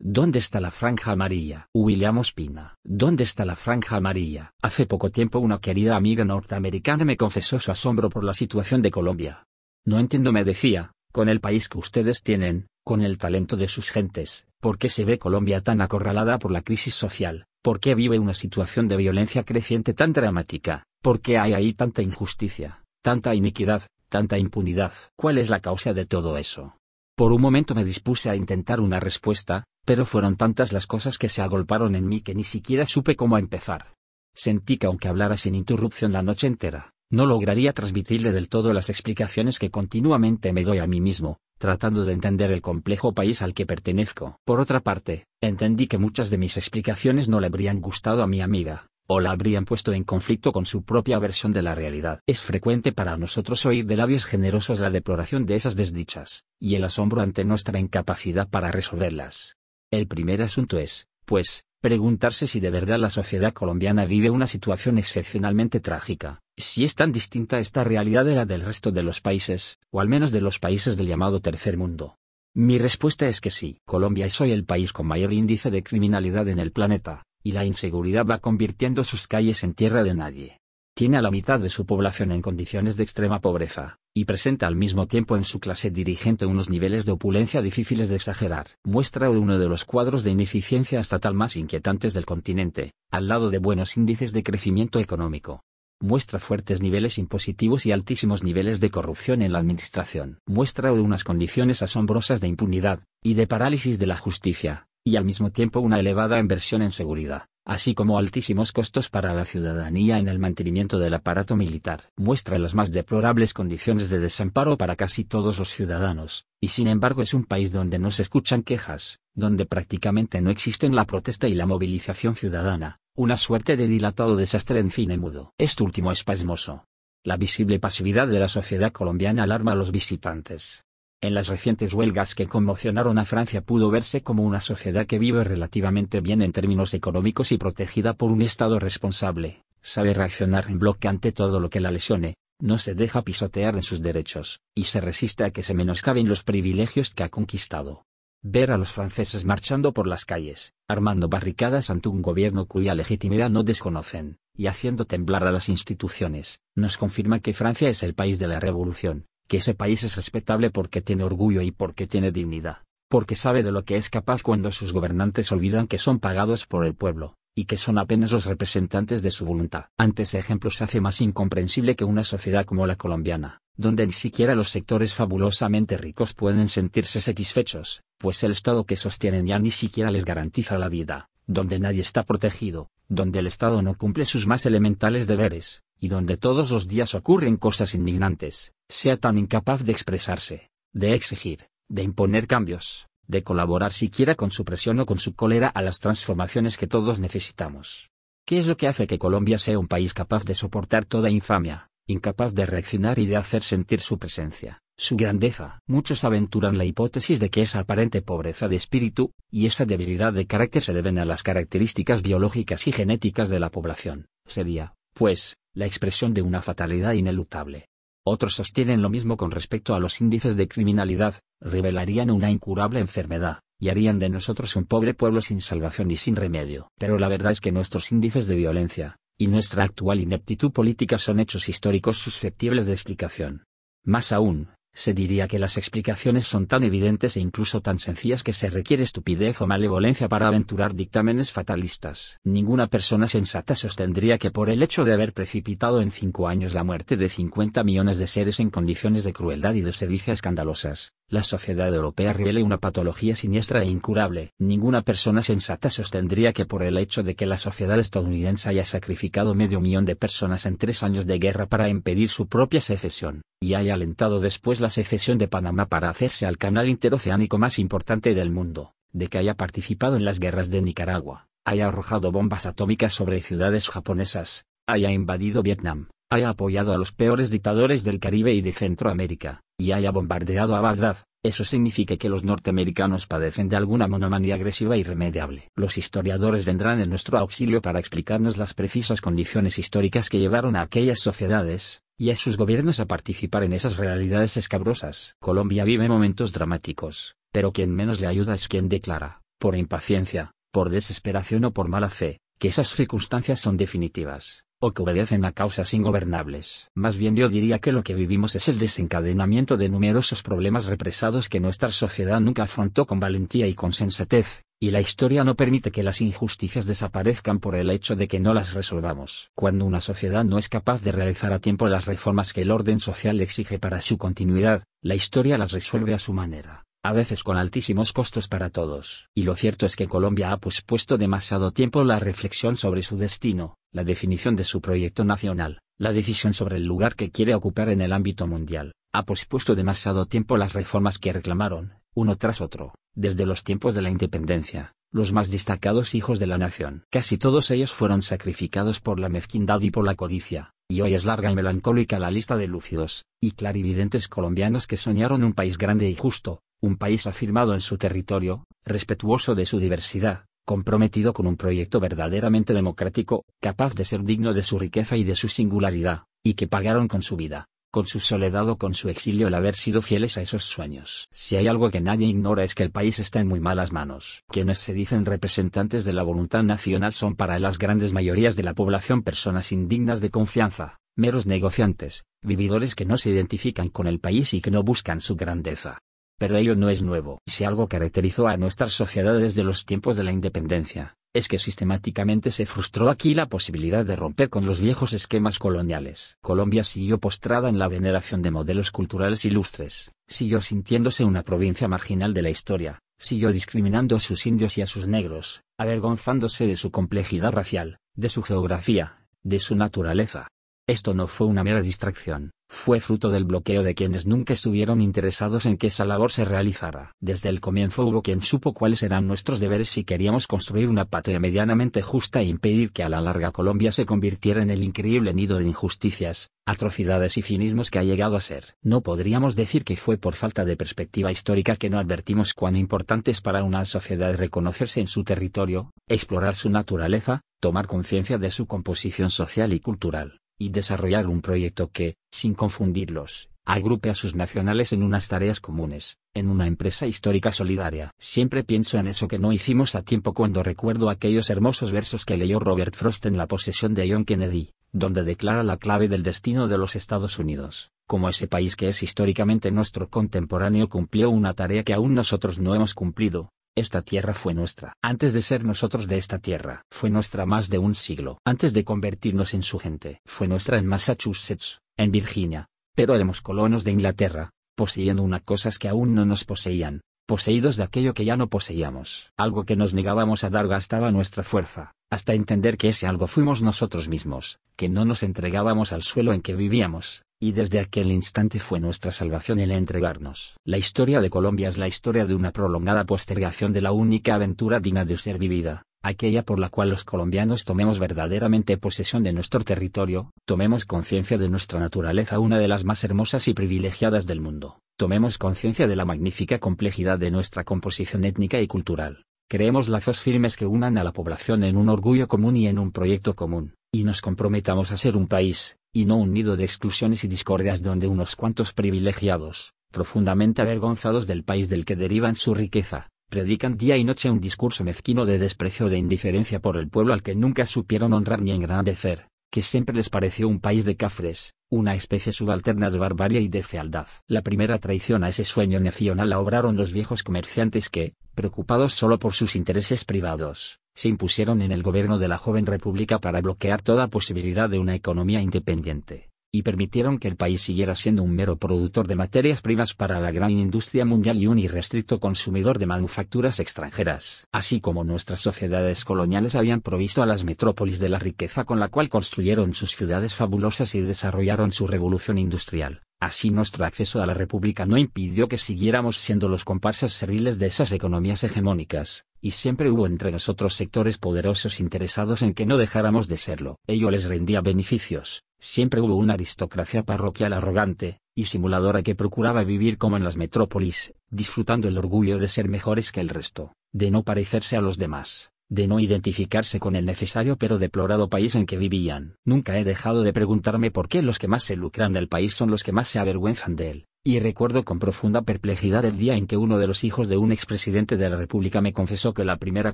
¿Dónde está la franja amarilla? William Ospina. ¿Dónde está la franja amarilla? Hace poco tiempo una querida amiga norteamericana me confesó su asombro por la situación de Colombia. No entiendo, me decía, con el país que ustedes tienen, con el talento de sus gentes, ¿por qué se ve Colombia tan acorralada por la crisis social? ¿Por qué vive una situación de violencia creciente tan dramática? ¿Por qué hay ahí tanta injusticia, tanta iniquidad, tanta impunidad? ¿Cuál es la causa de todo eso? Por un momento me dispuse a intentar una respuesta, pero fueron tantas las cosas que se agolparon en mí que ni siquiera supe cómo empezar. Sentí que aunque hablara sin interrupción la noche entera, no lograría transmitirle del todo las explicaciones que continuamente me doy a mí mismo, tratando de entender el complejo país al que pertenezco. Por otra parte, entendí que muchas de mis explicaciones no le habrían gustado a mi amiga, o la habrían puesto en conflicto con su propia versión de la realidad. Es frecuente para nosotros oír de labios generosos la deploración de esas desdichas, y el asombro ante nuestra incapacidad para resolverlas. El primer asunto es, pues, preguntarse si de verdad la sociedad colombiana vive una situación excepcionalmente trágica, si es tan distinta esta realidad de la del resto de los países, o al menos de los países del llamado tercer mundo. Mi respuesta es que sí, Colombia es hoy el país con mayor índice de criminalidad en el planeta, y la inseguridad va convirtiendo sus calles en tierra de nadie. Tiene a la mitad de su población en condiciones de extrema pobreza, y presenta al mismo tiempo en su clase dirigente unos niveles de opulencia difíciles de exagerar. Muestra uno de los cuadros de ineficiencia estatal más inquietantes del continente, al lado de buenos índices de crecimiento económico. Muestra fuertes niveles impositivos y altísimos niveles de corrupción en la administración. Muestra unas condiciones asombrosas de impunidad, y de parálisis de la justicia, y al mismo tiempo una elevada inversión en seguridad, así como altísimos costos para la ciudadanía en el mantenimiento del aparato militar. Muestra las más deplorables condiciones de desamparo para casi todos los ciudadanos, y sin embargo es un país donde no se escuchan quejas, donde prácticamente no existen la protesta y la movilización ciudadana, una suerte de dilatado desastre en fin mudo. Esto último es pasmoso. La visible pasividad de la sociedad colombiana alarma a los visitantes. En las recientes huelgas que conmocionaron a Francia pudo verse como una sociedad que vive relativamente bien en términos económicos y protegida por un Estado responsable, sabe reaccionar en bloque ante todo lo que la lesione, no se deja pisotear en sus derechos, y se resiste a que se menoscaben los privilegios que ha conquistado. Ver a los franceses marchando por las calles, armando barricadas ante un gobierno cuya legitimidad no desconocen, y haciendo temblar a las instituciones, nos confirma que Francia es el país de la revolución, que ese país es respetable porque tiene orgullo y porque tiene dignidad, porque sabe de lo que es capaz cuando sus gobernantes olvidan que son pagados por el pueblo, y que son apenas los representantes de su voluntad. Antes ese ejemplo se hace más incomprensible que una sociedad como la colombiana, donde ni siquiera los sectores fabulosamente ricos pueden sentirse satisfechos, pues el Estado que sostienen ya ni siquiera les garantiza la vida, donde nadie está protegido, donde el Estado no cumple sus más elementales deberes, y donde todos los días ocurren cosas indignantes, sea tan incapaz de expresarse, de exigir, de imponer cambios, de colaborar siquiera con su presión o con su cólera a las transformaciones que todos necesitamos. ¿Qué es lo que hace que Colombia sea un país capaz de soportar toda infamia, incapaz de reaccionar y de hacer sentir su presencia, su grandeza? Muchos aventuran la hipótesis de que esa aparente pobreza de espíritu, y esa debilidad de carácter se deben a las características biológicas y genéticas de la población. Sería, pues, la expresión de una fatalidad inelutable. Otros sostienen lo mismo con respecto a los índices de criminalidad, revelarían una incurable enfermedad, y harían de nosotros un pobre pueblo sin salvación y sin remedio. Pero la verdad es que nuestros índices de violencia, y nuestra actual ineptitud política son hechos históricos susceptibles de explicación. Más aún, se diría que las explicaciones son tan evidentes e incluso tan sencillas que se requiere estupidez o malevolencia para aventurar dictámenes fatalistas. Ninguna persona sensata sostendría que por el hecho de haber precipitado en cinco años la muerte de 50 millones de seres en condiciones de crueldad y de servicio escandalosas, la sociedad europea revele una patología siniestra e incurable. Ninguna persona sensata sostendría que por el hecho de que la sociedad estadounidense haya sacrificado medio millón de personas en tres años de guerra para impedir su propia secesión, y haya alentado después la la secesión de Panamá para hacerse al canal interoceánico más importante del mundo, de que haya participado en las guerras de Nicaragua, haya arrojado bombas atómicas sobre ciudades japonesas, haya invadido Vietnam, haya apoyado a los peores dictadores del Caribe y de Centroamérica, y haya bombardeado a Bagdad, eso significa que los norteamericanos padecen de alguna monomanía agresiva irremediable. Los historiadores vendrán en nuestro auxilio para explicarnos las precisas condiciones históricas que llevaron a aquellas sociedades, y a sus gobiernos a participar en esas realidades escabrosas. Colombia vive momentos dramáticos, pero quien menos le ayuda es quien declara, por impaciencia, por desesperación o por mala fe, que esas circunstancias son definitivas, o que obedecen a causas ingobernables. Más bien yo diría que lo que vivimos es el desencadenamiento de numerosos problemas represados que nuestra sociedad nunca afrontó con valentía y con sensatez, y la historia no permite que las injusticias desaparezcan por el hecho de que no las resolvamos. Cuando una sociedad no es capaz de realizar a tiempo las reformas que el orden social exige para su continuidad, la historia las resuelve a su manera, a veces con altísimos costos para todos. Y lo cierto es que Colombia ha pospuesto demasiado tiempo la reflexión sobre su destino, la definición de su proyecto nacional, la decisión sobre el lugar que quiere ocupar en el ámbito mundial, ha pospuesto demasiado tiempo las reformas que reclamaron, uno tras otro, desde los tiempos de la independencia, los más destacados hijos de la nación. Casi todos ellos fueron sacrificados por la mezquindad y por la codicia, y hoy es larga y melancólica la lista de lúcidos, y clarividentes colombianos que soñaron un país grande y justo, un país afirmado en su territorio, respetuoso de su diversidad, comprometido con un proyecto verdaderamente democrático, capaz de ser digno de su riqueza y de su singularidad, y que pagaron con su vida, con su soledad o con su exilio el haber sido fieles a esos sueños. Si hay algo que nadie ignora es que el país está en muy malas manos. Quienes se dicen representantes de la voluntad nacional son para las grandes mayorías de la población personas indignas de confianza, meros negociantes, vividores que no se identifican con el país y que no buscan su grandeza. Pero ello no es nuevo. Si algo caracterizó a nuestras sociedades desde los tiempos de la independencia, es que sistemáticamente se frustró aquí la posibilidad de romper con los viejos esquemas coloniales. Colombia siguió postrada en la veneración de modelos culturales ilustres, siguió sintiéndose una provincia marginal de la historia, siguió discriminando a sus indios y a sus negros, avergonzándose de su complejidad racial, de su geografía, de su naturaleza, esto no fue una mera distracción, fue fruto del bloqueo de quienes nunca estuvieron interesados en que esa labor se realizara. Desde el comienzo hubo quien supo cuáles eran nuestros deberes si queríamos construir una patria medianamente justa e impedir que a la larga Colombia se convirtiera en el increíble nido de injusticias, atrocidades y cinismos que ha llegado a ser. No podríamos decir que fue por falta de perspectiva histórica que no advertimos cuán importante es para una sociedad reconocerse en su territorio, explorar su naturaleza, tomar conciencia de su composición social y cultural y desarrollar un proyecto que, sin confundirlos, agrupe a sus nacionales en unas tareas comunes, en una empresa histórica solidaria. Siempre pienso en eso que no hicimos a tiempo cuando recuerdo aquellos hermosos versos que leyó Robert Frost en la posesión de John Kennedy, donde declara la clave del destino de los Estados Unidos, como ese país que es históricamente nuestro contemporáneo cumplió una tarea que aún nosotros no hemos cumplido, esta tierra fue nuestra. Antes de ser nosotros de esta tierra, fue nuestra más de un siglo. Antes de convertirnos en su gente, fue nuestra en Massachusetts, en Virginia. Pero éramos colonos de Inglaterra, poseyendo unas cosas que aún no nos poseían, poseídos de aquello que ya no poseíamos. Algo que nos negábamos a dar gastaba nuestra fuerza, hasta entender que ese algo fuimos nosotros mismos, que no nos entregábamos al suelo en que vivíamos, y desde aquel instante fue nuestra salvación el entregarnos. La historia de Colombia es la historia de una prolongada postergación de la única aventura digna de ser vivida, aquella por la cual los colombianos tomemos verdaderamente posesión de nuestro territorio, tomemos conciencia de nuestra naturaleza una de las más hermosas y privilegiadas del mundo, tomemos conciencia de la magnífica complejidad de nuestra composición étnica y cultural, creemos lazos firmes que unan a la población en un orgullo común y en un proyecto común y nos comprometamos a ser un país, y no un nido de exclusiones y discordias donde unos cuantos privilegiados, profundamente avergonzados del país del que derivan su riqueza, predican día y noche un discurso mezquino de desprecio de indiferencia por el pueblo al que nunca supieron honrar ni engrandecer, que siempre les pareció un país de cafres, una especie subalterna de barbarie y de fealdad. La primera traición a ese sueño nacional la obraron los viejos comerciantes que, preocupados solo por sus intereses privados, se impusieron en el gobierno de la joven república para bloquear toda posibilidad de una economía independiente, y permitieron que el país siguiera siendo un mero productor de materias primas para la gran industria mundial y un irrestricto consumidor de manufacturas extranjeras. Así como nuestras sociedades coloniales habían provisto a las metrópolis de la riqueza con la cual construyeron sus ciudades fabulosas y desarrollaron su revolución industrial. Así nuestro acceso a la República no impidió que siguiéramos siendo los comparsas serviles de esas economías hegemónicas, y siempre hubo entre nosotros sectores poderosos interesados en que no dejáramos de serlo. Ello les rendía beneficios, siempre hubo una aristocracia parroquial arrogante, y simuladora que procuraba vivir como en las metrópolis, disfrutando el orgullo de ser mejores que el resto, de no parecerse a los demás, de no identificarse con el necesario pero deplorado país en que vivían. Nunca he dejado de preguntarme por qué los que más se lucran del país son los que más se avergüenzan de él, y recuerdo con profunda perplejidad el día en que uno de los hijos de un expresidente de la República me confesó que la primera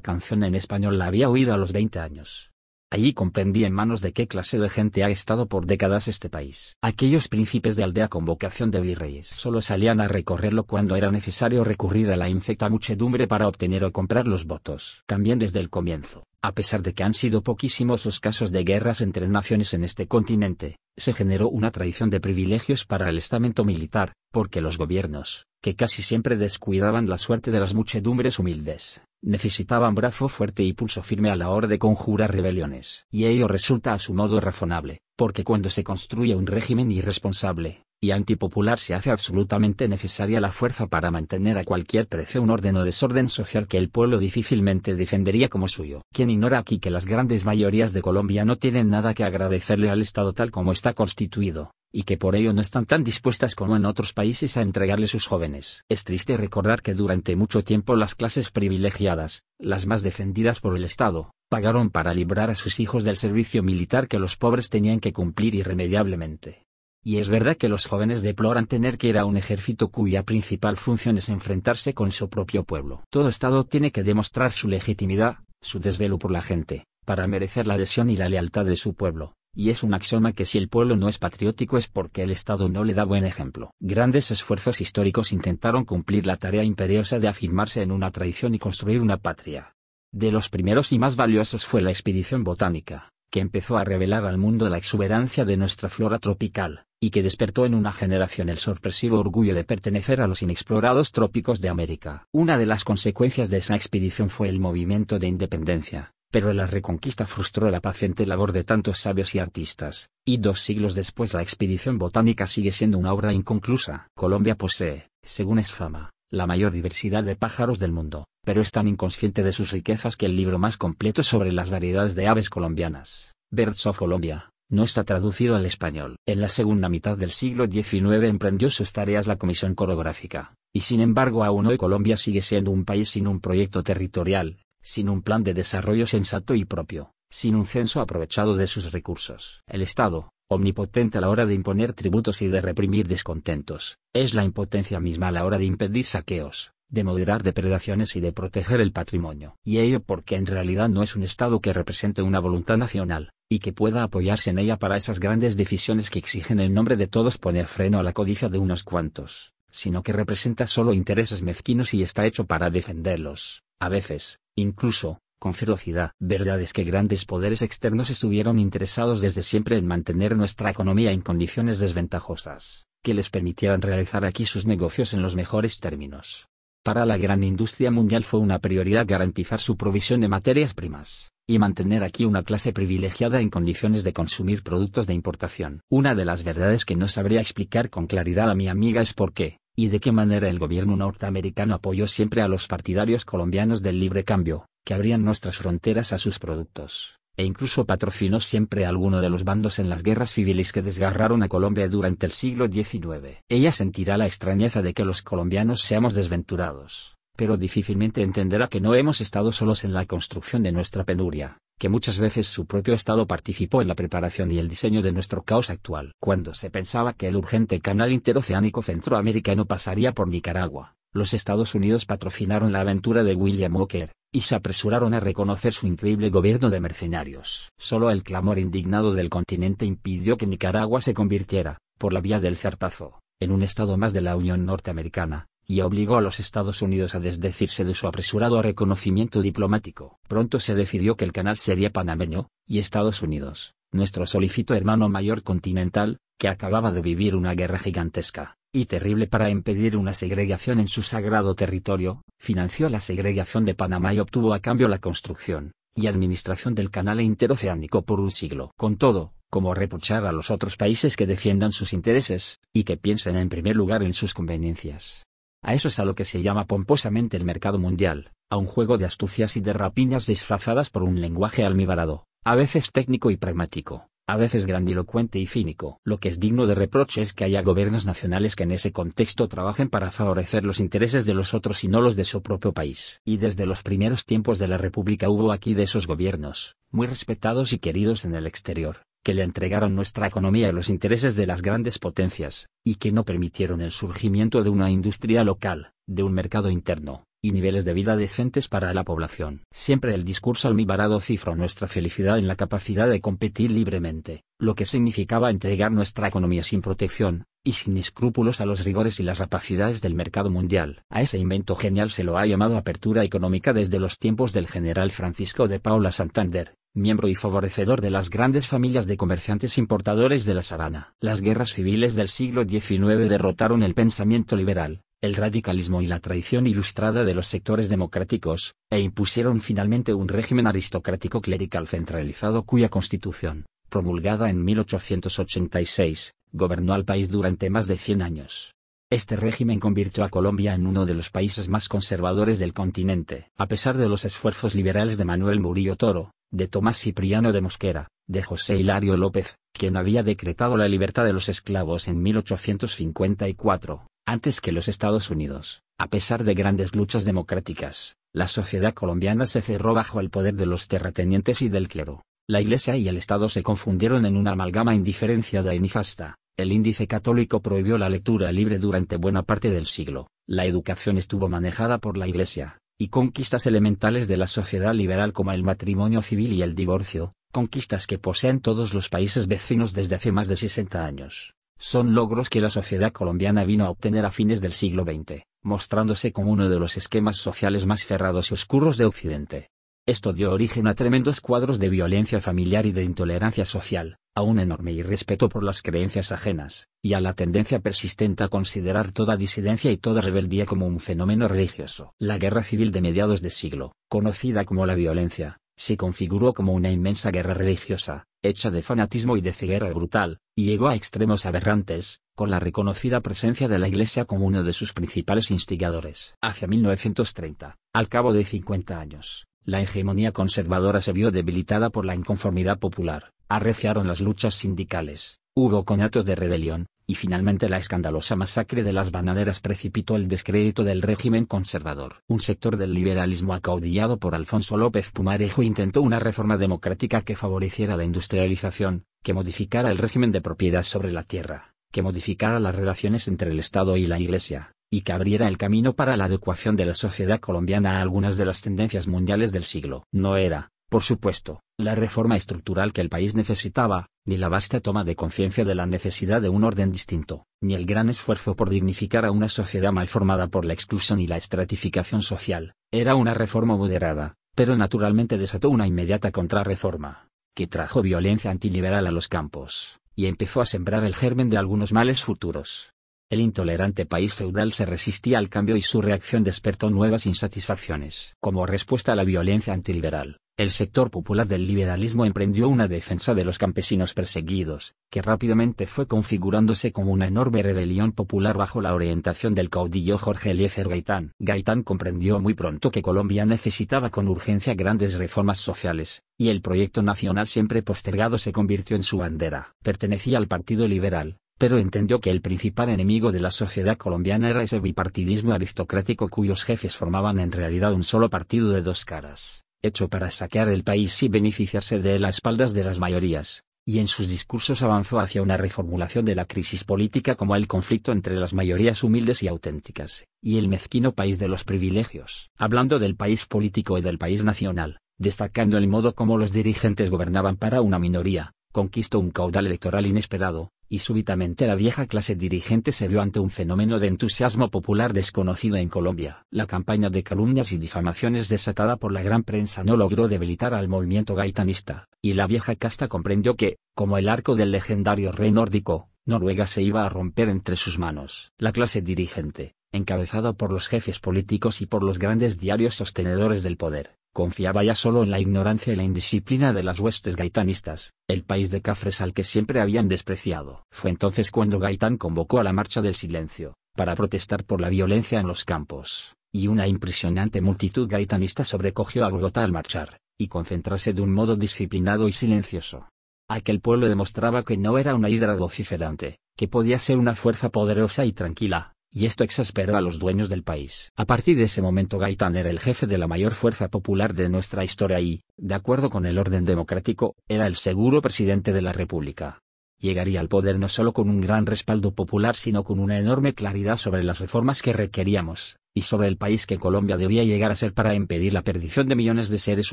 canción en español la había oído a los 20 años. Allí comprendí en manos de qué clase de gente ha estado por décadas este país. Aquellos príncipes de aldea con vocación de virreyes solo salían a recorrerlo cuando era necesario recurrir a la infecta muchedumbre para obtener o comprar los votos. También desde el comienzo, a pesar de que han sido poquísimos los casos de guerras entre naciones en este continente, se generó una tradición de privilegios para el estamento militar, porque los gobiernos, que casi siempre descuidaban la suerte de las muchedumbres humildes, necesitaban brazo fuerte y pulso firme a la hora de conjurar rebeliones. Y ello resulta a su modo razonable, porque cuando se construye un régimen irresponsable, y antipopular se hace absolutamente necesaria la fuerza para mantener a cualquier precio un orden o desorden social que el pueblo difícilmente defendería como suyo. Quien ignora aquí que las grandes mayorías de Colombia no tienen nada que agradecerle al Estado tal como está constituido, y que por ello no están tan dispuestas como en otros países a entregarle sus jóvenes. Es triste recordar que durante mucho tiempo las clases privilegiadas, las más defendidas por el Estado, pagaron para librar a sus hijos del servicio militar que los pobres tenían que cumplir irremediablemente y es verdad que los jóvenes deploran tener que ir a un ejército cuya principal función es enfrentarse con su propio pueblo. Todo Estado tiene que demostrar su legitimidad, su desvelo por la gente, para merecer la adhesión y la lealtad de su pueblo, y es un axioma que si el pueblo no es patriótico es porque el Estado no le da buen ejemplo. Grandes esfuerzos históricos intentaron cumplir la tarea imperiosa de afirmarse en una tradición y construir una patria. De los primeros y más valiosos fue la expedición botánica, que empezó a revelar al mundo la exuberancia de nuestra flora tropical, y que despertó en una generación el sorpresivo orgullo de pertenecer a los inexplorados trópicos de América. Una de las consecuencias de esa expedición fue el movimiento de independencia, pero la reconquista frustró la paciente labor de tantos sabios y artistas, y dos siglos después la expedición botánica sigue siendo una obra inconclusa. Colombia posee, según es fama, la mayor diversidad de pájaros del mundo, pero es tan inconsciente de sus riquezas que el libro más completo sobre las variedades de aves colombianas, Birds of Colombia, no está traducido al español. En la segunda mitad del siglo XIX emprendió sus tareas la Comisión Coreográfica, y sin embargo aún hoy Colombia sigue siendo un país sin un proyecto territorial, sin un plan de desarrollo sensato y propio, sin un censo aprovechado de sus recursos. El Estado, omnipotente a la hora de imponer tributos y de reprimir descontentos, es la impotencia misma a la hora de impedir saqueos, de moderar depredaciones y de proteger el patrimonio. Y ello porque en realidad no es un Estado que represente una voluntad nacional, y que pueda apoyarse en ella para esas grandes decisiones que exigen en nombre de todos poner freno a la codicia de unos cuantos, sino que representa solo intereses mezquinos y está hecho para defenderlos, a veces, incluso, con ferocidad. Verdad es que grandes poderes externos estuvieron interesados desde siempre en mantener nuestra economía en condiciones desventajosas, que les permitieran realizar aquí sus negocios en los mejores términos para la gran industria mundial fue una prioridad garantizar su provisión de materias primas, y mantener aquí una clase privilegiada en condiciones de consumir productos de importación. Una de las verdades que no sabría explicar con claridad a mi amiga es por qué, y de qué manera el gobierno norteamericano apoyó siempre a los partidarios colombianos del libre cambio, que abrían nuestras fronteras a sus productos e incluso patrocinó siempre a alguno de los bandos en las guerras civiles que desgarraron a Colombia durante el siglo XIX. Ella sentirá la extrañeza de que los colombianos seamos desventurados, pero difícilmente entenderá que no hemos estado solos en la construcción de nuestra penuria, que muchas veces su propio Estado participó en la preparación y el diseño de nuestro caos actual. Cuando se pensaba que el urgente canal interoceánico centroamericano pasaría por Nicaragua, los Estados Unidos patrocinaron la aventura de William Walker, y se apresuraron a reconocer su increíble gobierno de mercenarios. Solo el clamor indignado del continente impidió que Nicaragua se convirtiera, por la vía del zarpazo, en un estado más de la Unión Norteamericana, y obligó a los Estados Unidos a desdecirse de su apresurado reconocimiento diplomático. Pronto se decidió que el canal sería panameño, y Estados Unidos, nuestro solícito hermano mayor continental, que acababa de vivir una guerra gigantesca, y terrible para impedir una segregación en su sagrado territorio, financió la segregación de Panamá y obtuvo a cambio la construcción y administración del canal interoceánico por un siglo. Con todo, como repuchar a los otros países que defiendan sus intereses, y que piensen en primer lugar en sus conveniencias. A eso es a lo que se llama pomposamente el mercado mundial, a un juego de astucias y de rapiñas disfrazadas por un lenguaje almibarado, a veces técnico y pragmático a veces grandilocuente y cínico. Lo que es digno de reproche es que haya gobiernos nacionales que en ese contexto trabajen para favorecer los intereses de los otros y no los de su propio país. Y desde los primeros tiempos de la República hubo aquí de esos gobiernos, muy respetados y queridos en el exterior, que le entregaron nuestra economía a los intereses de las grandes potencias, y que no permitieron el surgimiento de una industria local, de un mercado interno, y niveles de vida decentes para la población. Siempre el discurso almibarado cifró nuestra felicidad en la capacidad de competir libremente, lo que significaba entregar nuestra economía sin protección, y sin escrúpulos a los rigores y las rapacidades del mercado mundial. A ese invento genial se lo ha llamado apertura económica desde los tiempos del general Francisco de Paula Santander, miembro y favorecedor de las grandes familias de comerciantes importadores de la sabana. Las guerras civiles del siglo XIX derrotaron el pensamiento liberal, el radicalismo y la traición ilustrada de los sectores democráticos, e impusieron finalmente un régimen aristocrático clerical centralizado cuya constitución, promulgada en 1886, gobernó al país durante más de 100 años. Este régimen convirtió a Colombia en uno de los países más conservadores del continente. A pesar de los esfuerzos liberales de Manuel Murillo Toro, de Tomás Cipriano de Mosquera, de José Hilario López, quien había decretado la libertad de los esclavos en 1854, antes que los Estados Unidos, a pesar de grandes luchas democráticas, la sociedad colombiana se cerró bajo el poder de los terratenientes y del clero. La Iglesia y el Estado se confundieron en una amalgama indiferenciada y nefasta. El índice católico prohibió la lectura libre durante buena parte del siglo. La educación estuvo manejada por la Iglesia, y conquistas elementales de la sociedad liberal como el matrimonio civil y el divorcio, conquistas que poseen todos los países vecinos desde hace más de 60 años, son logros que la sociedad colombiana vino a obtener a fines del siglo XX, mostrándose como uno de los esquemas sociales más cerrados y oscuros de Occidente. Esto dio origen a tremendos cuadros de violencia familiar y de intolerancia social, a un enorme irrespeto por las creencias ajenas, y a la tendencia persistente a considerar toda disidencia y toda rebeldía como un fenómeno religioso. La guerra civil de mediados de siglo, conocida como la violencia, se configuró como una inmensa guerra religiosa, hecha de fanatismo y de ceguera brutal, y llegó a extremos aberrantes, con la reconocida presencia de la Iglesia como uno de sus principales instigadores. Hacia 1930, al cabo de 50 años, la hegemonía conservadora se vio debilitada por la inconformidad popular, arreciaron las luchas sindicales, hubo conatos de rebelión, y finalmente la escandalosa masacre de las banaderas precipitó el descrédito del régimen conservador. Un sector del liberalismo acaudillado por Alfonso López Pumarejo intentó una reforma democrática que favoreciera la industrialización, que modificara el régimen de propiedad sobre la tierra, que modificara las relaciones entre el Estado y la Iglesia, y que abriera el camino para la adecuación de la sociedad colombiana a algunas de las tendencias mundiales del siglo. No era, por supuesto, la reforma estructural que el país necesitaba, ni la vasta toma de conciencia de la necesidad de un orden distinto, ni el gran esfuerzo por dignificar a una sociedad mal formada por la exclusión y la estratificación social, era una reforma moderada, pero naturalmente desató una inmediata contrarreforma, que trajo violencia antiliberal a los campos, y empezó a sembrar el germen de algunos males futuros. El intolerante país feudal se resistía al cambio y su reacción despertó nuevas insatisfacciones. Como respuesta a la violencia antiliberal, el sector popular del liberalismo emprendió una defensa de los campesinos perseguidos, que rápidamente fue configurándose como una enorme rebelión popular bajo la orientación del caudillo Jorge Eliezer Gaitán. Gaitán comprendió muy pronto que Colombia necesitaba con urgencia grandes reformas sociales, y el proyecto nacional siempre postergado se convirtió en su bandera. Pertenecía al Partido Liberal, pero entendió que el principal enemigo de la sociedad colombiana era ese bipartidismo aristocrático cuyos jefes formaban en realidad un solo partido de dos caras hecho para saquear el país y beneficiarse de las espaldas de las mayorías, y en sus discursos avanzó hacia una reformulación de la crisis política como el conflicto entre las mayorías humildes y auténticas, y el mezquino país de los privilegios. Hablando del país político y del país nacional, destacando el modo como los dirigentes gobernaban para una minoría, conquistó un caudal electoral inesperado, y súbitamente la vieja clase dirigente se vio ante un fenómeno de entusiasmo popular desconocido en Colombia. La campaña de calumnias y difamaciones desatada por la gran prensa no logró debilitar al movimiento gaitanista, y la vieja casta comprendió que, como el arco del legendario rey nórdico, Noruega se iba a romper entre sus manos. La clase dirigente, encabezada por los jefes políticos y por los grandes diarios sostenedores del poder, confiaba ya solo en la ignorancia y la indisciplina de las huestes gaitanistas, el país de Cafres al que siempre habían despreciado. Fue entonces cuando Gaitán convocó a la Marcha del Silencio, para protestar por la violencia en los campos, y una impresionante multitud gaitanista sobrecogió a Bogotá al marchar, y concentrarse de un modo disciplinado y silencioso. Aquel pueblo demostraba que no era una hidra vociferante, que podía ser una fuerza poderosa y tranquila, y esto exasperó a los dueños del país. A partir de ese momento Gaitán era el jefe de la mayor fuerza popular de nuestra historia y, de acuerdo con el orden democrático, era el seguro presidente de la República. Llegaría al poder no solo con un gran respaldo popular sino con una enorme claridad sobre las reformas que requeríamos, y sobre el país que Colombia debía llegar a ser para impedir la perdición de millones de seres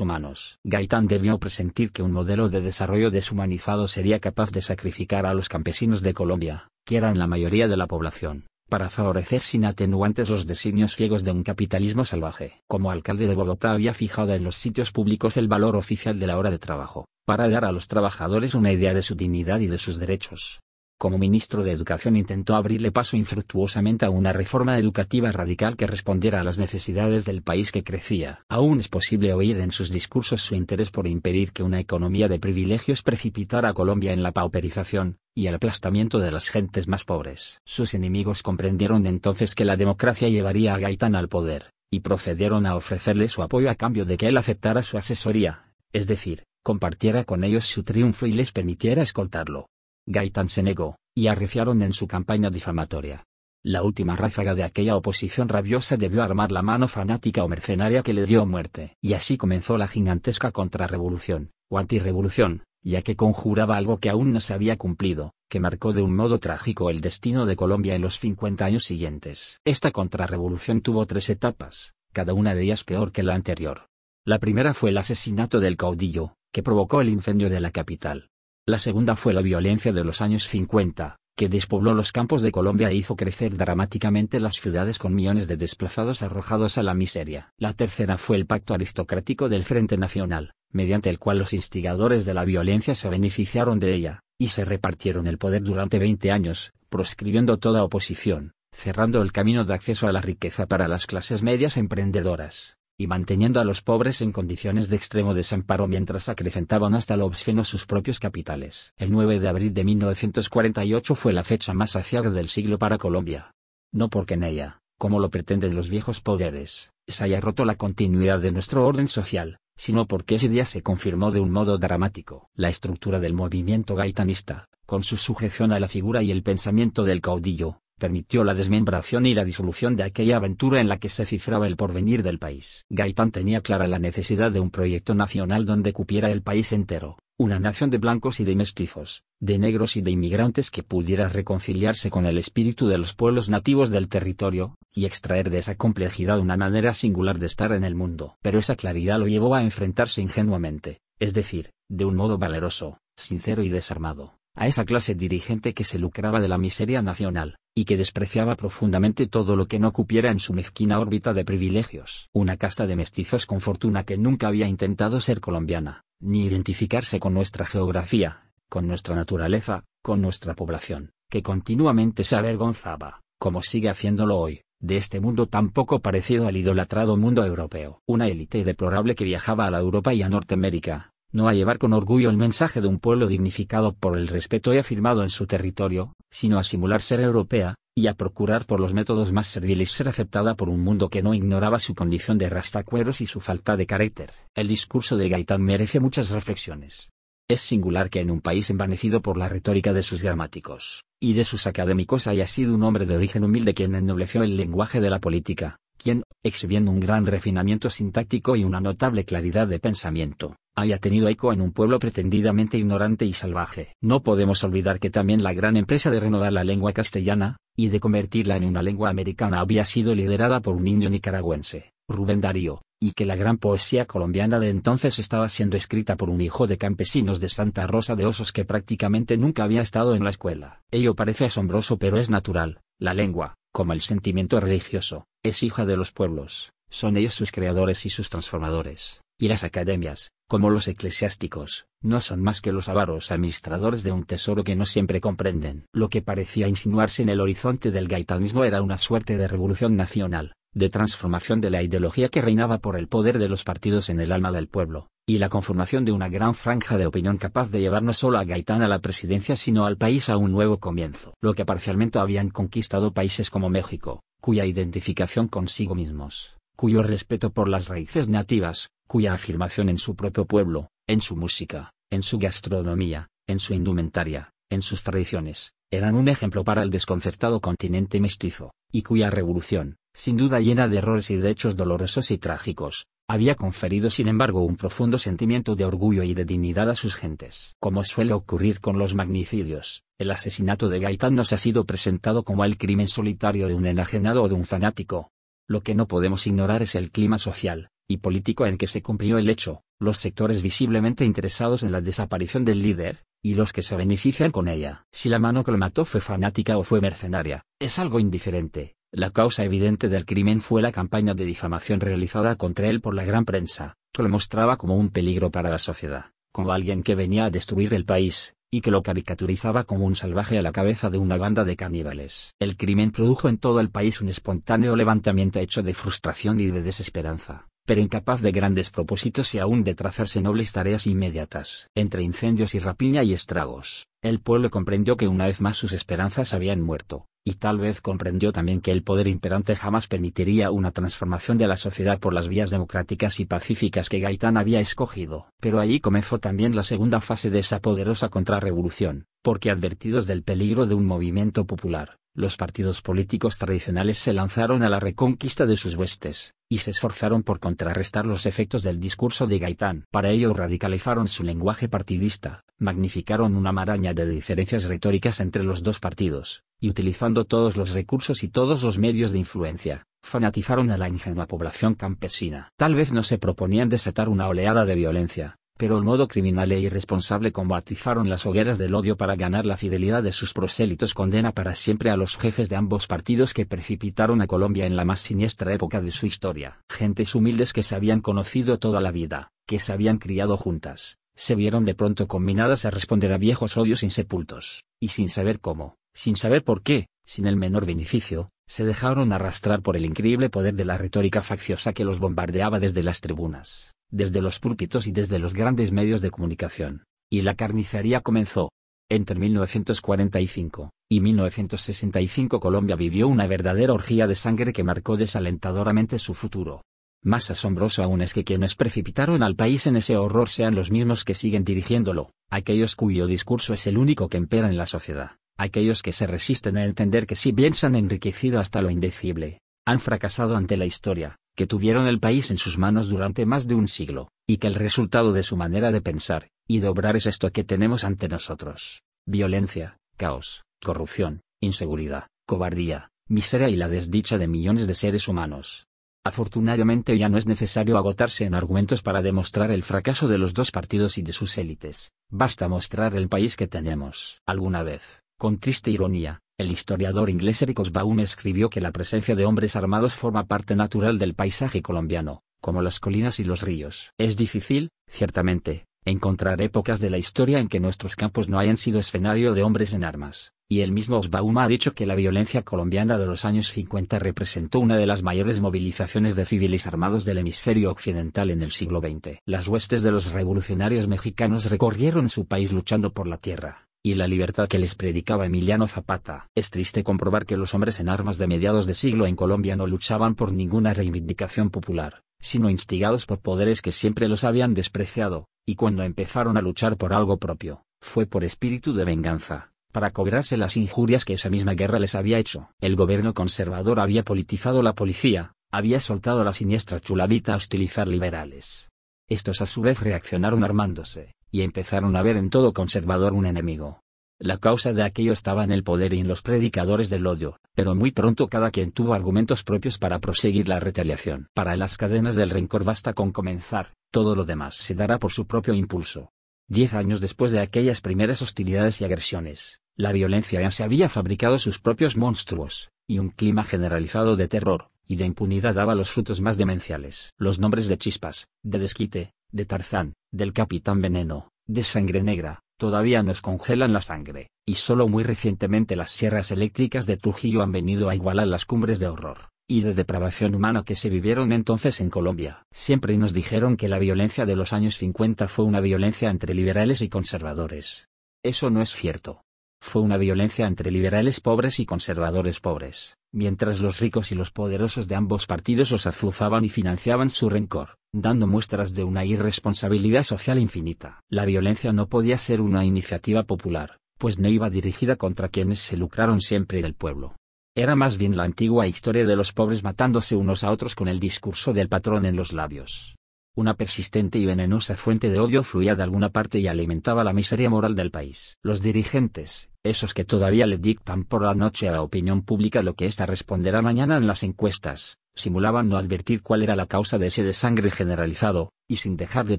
humanos. Gaitán debió presentir que un modelo de desarrollo deshumanizado sería capaz de sacrificar a los campesinos de Colombia, que eran la mayoría de la población, para favorecer sin atenuantes los designios ciegos de un capitalismo salvaje. Como alcalde de Bogotá había fijado en los sitios públicos el valor oficial de la hora de trabajo, para dar a los trabajadores una idea de su dignidad y de sus derechos. Como ministro de Educación intentó abrirle paso infructuosamente a una reforma educativa radical que respondiera a las necesidades del país que crecía. Aún es posible oír en sus discursos su interés por impedir que una economía de privilegios precipitara a Colombia en la pauperización, y el aplastamiento de las gentes más pobres. Sus enemigos comprendieron entonces que la democracia llevaría a Gaitán al poder, y procedieron a ofrecerle su apoyo a cambio de que él aceptara su asesoría, es decir, compartiera con ellos su triunfo y les permitiera escoltarlo. Gaitán se negó, y arreciaron en su campaña difamatoria. La última ráfaga de aquella oposición rabiosa debió armar la mano fanática o mercenaria que le dio muerte. Y así comenzó la gigantesca contrarrevolución, o antirrevolución, ya que conjuraba algo que aún no se había cumplido, que marcó de un modo trágico el destino de Colombia en los 50 años siguientes. Esta contrarrevolución tuvo tres etapas, cada una de ellas peor que la anterior. La primera fue el asesinato del caudillo, que provocó el incendio de la capital. La segunda fue la violencia de los años 50, que despobló los campos de Colombia e hizo crecer dramáticamente las ciudades con millones de desplazados arrojados a la miseria. La tercera fue el pacto aristocrático del Frente Nacional, mediante el cual los instigadores de la violencia se beneficiaron de ella, y se repartieron el poder durante 20 años, proscribiendo toda oposición, cerrando el camino de acceso a la riqueza para las clases medias emprendedoras, y manteniendo a los pobres en condiciones de extremo desamparo mientras acrecentaban hasta lo obsceno sus propios capitales. El 9 de abril de 1948 fue la fecha más aciaga del siglo para Colombia. No porque en ella, como lo pretenden los viejos poderes, se haya roto la continuidad de nuestro orden social, sino porque ese día se confirmó de un modo dramático la estructura del movimiento gaitanista, con su sujeción a la figura y el pensamiento del caudillo, permitió la desmembración y la disolución de aquella aventura en la que se cifraba el porvenir del país. Gaitán tenía clara la necesidad de un proyecto nacional donde cupiera el país entero, una nación de blancos y de mestizos, de negros y de inmigrantes que pudiera reconciliarse con el espíritu de los pueblos nativos del territorio, y extraer de esa complejidad una manera singular de estar en el mundo. Pero esa claridad lo llevó a enfrentarse ingenuamente, es decir, de un modo valeroso, sincero y desarmado, a esa clase dirigente que se lucraba de la miseria nacional, y que despreciaba profundamente todo lo que no cupiera en su mezquina órbita de privilegios. Una casta de mestizos con fortuna que nunca había intentado ser colombiana, ni identificarse con nuestra geografía, con nuestra naturaleza, con nuestra población, que continuamente se avergonzaba, como sigue haciéndolo hoy, de este mundo tan poco parecido al idolatrado mundo europeo. Una élite deplorable que viajaba a la Europa y a Norteamérica, no a llevar con orgullo el mensaje de un pueblo dignificado por el respeto y afirmado en su territorio, sino a simular ser europea, y a procurar por los métodos más serviles ser aceptada por un mundo que no ignoraba su condición de rastacueros y su falta de carácter. El discurso de Gaitán merece muchas reflexiones. Es singular que en un país envanecido por la retórica de sus gramáticos, y de sus académicos haya sido un hombre de origen humilde quien ennobleció el lenguaje de la política, quien, exhibiendo un gran refinamiento sintáctico y una notable claridad de pensamiento, haya tenido eco en un pueblo pretendidamente ignorante y salvaje. No podemos olvidar que también la gran empresa de renovar la lengua castellana, y de convertirla en una lengua americana había sido liderada por un indio nicaragüense, Rubén Darío, y que la gran poesía colombiana de entonces estaba siendo escrita por un hijo de campesinos de Santa Rosa de Osos que prácticamente nunca había estado en la escuela. Ello parece asombroso pero es natural, la lengua, como el sentimiento religioso, es hija de los pueblos, son ellos sus creadores y sus transformadores, y las academias, como los eclesiásticos, no son más que los avaros administradores de un tesoro que no siempre comprenden. Lo que parecía insinuarse en el horizonte del gaitanismo era una suerte de revolución nacional, de transformación de la ideología que reinaba por el poder de los partidos en el alma del pueblo, y la conformación de una gran franja de opinión capaz de llevar no solo a Gaitán a la presidencia sino al país a un nuevo comienzo. Lo que parcialmente habían conquistado países como México, cuya identificación consigo mismos, cuyo respeto por las raíces nativas, cuya afirmación en su propio pueblo, en su música, en su gastronomía, en su indumentaria, en sus tradiciones, eran un ejemplo para el desconcertado continente mestizo, y cuya revolución, sin duda llena de errores y de hechos dolorosos y trágicos, había conferido sin embargo un profundo sentimiento de orgullo y de dignidad a sus gentes. Como suele ocurrir con los magnicidios, el asesinato de Gaitán nos ha sido presentado como el crimen solitario de un enajenado o de un fanático. Lo que no podemos ignorar es el clima social y político en que se cumplió el hecho, los sectores visiblemente interesados en la desaparición del líder, y los que se benefician con ella. Si la mano que lo mató fue fanática o fue mercenaria, es algo indiferente, la causa evidente del crimen fue la campaña de difamación realizada contra él por la gran prensa, que lo mostraba como un peligro para la sociedad, como alguien que venía a destruir el país, y que lo caricaturizaba como un salvaje a la cabeza de una banda de caníbales. El crimen produjo en todo el país un espontáneo levantamiento hecho de frustración y de desesperanza, pero incapaz de grandes propósitos y aún de trazarse nobles tareas inmediatas. Entre incendios y rapiña y estragos, el pueblo comprendió que una vez más sus esperanzas habían muerto, y tal vez comprendió también que el poder imperante jamás permitiría una transformación de la sociedad por las vías democráticas y pacíficas que Gaitán había escogido. Pero allí comenzó también la segunda fase de esa poderosa contrarrevolución, porque advertidos del peligro de un movimiento popular, los partidos políticos tradicionales se lanzaron a la reconquista de sus huestes, y se esforzaron por contrarrestar los efectos del discurso de Gaitán. Para ello radicalizaron su lenguaje partidista, magnificaron una maraña de diferencias retóricas entre los dos partidos, y utilizando todos los recursos y todos los medios de influencia, fanatizaron a la ingenua población campesina. Tal vez no se proponían desatar una oleada de violencia, pero el modo criminal e irresponsable como atizaron las hogueras del odio para ganar la fidelidad de sus prosélitos condena para siempre a los jefes de ambos partidos que precipitaron a Colombia en la más siniestra época de su historia. Gentes humildes que se habían conocido toda la vida, que se habían criado juntas, se vieron de pronto combinadas a responder a viejos odios insepultos, y sin saber cómo, sin saber por qué, sin el menor beneficio, se dejaron arrastrar por el increíble poder de la retórica facciosa que los bombardeaba desde las tribunas desde los púlpitos y desde los grandes medios de comunicación, y la carnicería comenzó. Entre 1945 y 1965 Colombia vivió una verdadera orgía de sangre que marcó desalentadoramente su futuro. Más asombroso aún es que quienes precipitaron al país en ese horror sean los mismos que siguen dirigiéndolo, aquellos cuyo discurso es el único que empera en la sociedad, aquellos que se resisten a entender que si bien se han enriquecido hasta lo indecible, han fracasado ante la historia, que tuvieron el país en sus manos durante más de un siglo, y que el resultado de su manera de pensar y de obrar es esto que tenemos ante nosotros. Violencia, caos, corrupción, inseguridad, cobardía, miseria y la desdicha de millones de seres humanos. Afortunadamente ya no es necesario agotarse en argumentos para demostrar el fracaso de los dos partidos y de sus élites, basta mostrar el país que tenemos. Alguna vez, con triste ironía, el historiador inglés Eric Osbaum escribió que la presencia de hombres armados forma parte natural del paisaje colombiano, como las colinas y los ríos. Es difícil, ciertamente, encontrar épocas de la historia en que nuestros campos no hayan sido escenario de hombres en armas, y el mismo Osbaum ha dicho que la violencia colombiana de los años 50 representó una de las mayores movilizaciones de civiles armados del hemisferio occidental en el siglo XX. Las huestes de los revolucionarios mexicanos recorrieron su país luchando por la tierra, y la libertad que les predicaba Emiliano Zapata. Es triste comprobar que los hombres en armas de mediados de siglo en Colombia no luchaban por ninguna reivindicación popular, sino instigados por poderes que siempre los habían despreciado, y cuando empezaron a luchar por algo propio, fue por espíritu de venganza, para cobrarse las injurias que esa misma guerra les había hecho. El gobierno conservador había politizado la policía, había soltado la siniestra chulavita a hostilizar liberales. Estos a su vez reaccionaron armándose, y empezaron a ver en todo conservador un enemigo. La causa de aquello estaba en el poder y en los predicadores del odio, pero muy pronto cada quien tuvo argumentos propios para proseguir la retaliación. Para las cadenas del rencor basta con comenzar, todo lo demás se dará por su propio impulso. Diez años después de aquellas primeras hostilidades y agresiones, la violencia ya se había fabricado sus propios monstruos, y un clima generalizado de terror, y de impunidad daba los frutos más demenciales. Los nombres de chispas, de desquite, de Tarzán, del Capitán Veneno, de Sangre Negra, todavía nos congelan la sangre, y solo muy recientemente las sierras eléctricas de Trujillo han venido a igualar las cumbres de horror y de depravación humana que se vivieron entonces en Colombia. Siempre nos dijeron que la violencia de los años 50 fue una violencia entre liberales y conservadores. Eso no es cierto. Fue una violencia entre liberales pobres y conservadores pobres, mientras los ricos y los poderosos de ambos partidos os azuzaban y financiaban su rencor dando muestras de una irresponsabilidad social infinita. La violencia no podía ser una iniciativa popular, pues no iba dirigida contra quienes se lucraron siempre del pueblo. Era más bien la antigua historia de los pobres matándose unos a otros con el discurso del patrón en los labios. Una persistente y venenosa fuente de odio fluía de alguna parte y alimentaba la miseria moral del país. Los dirigentes, esos que todavía le dictan por la noche a la opinión pública lo que esta responderá mañana en las encuestas, simulaban no advertir cuál era la causa de ese desangre generalizado, y sin dejar de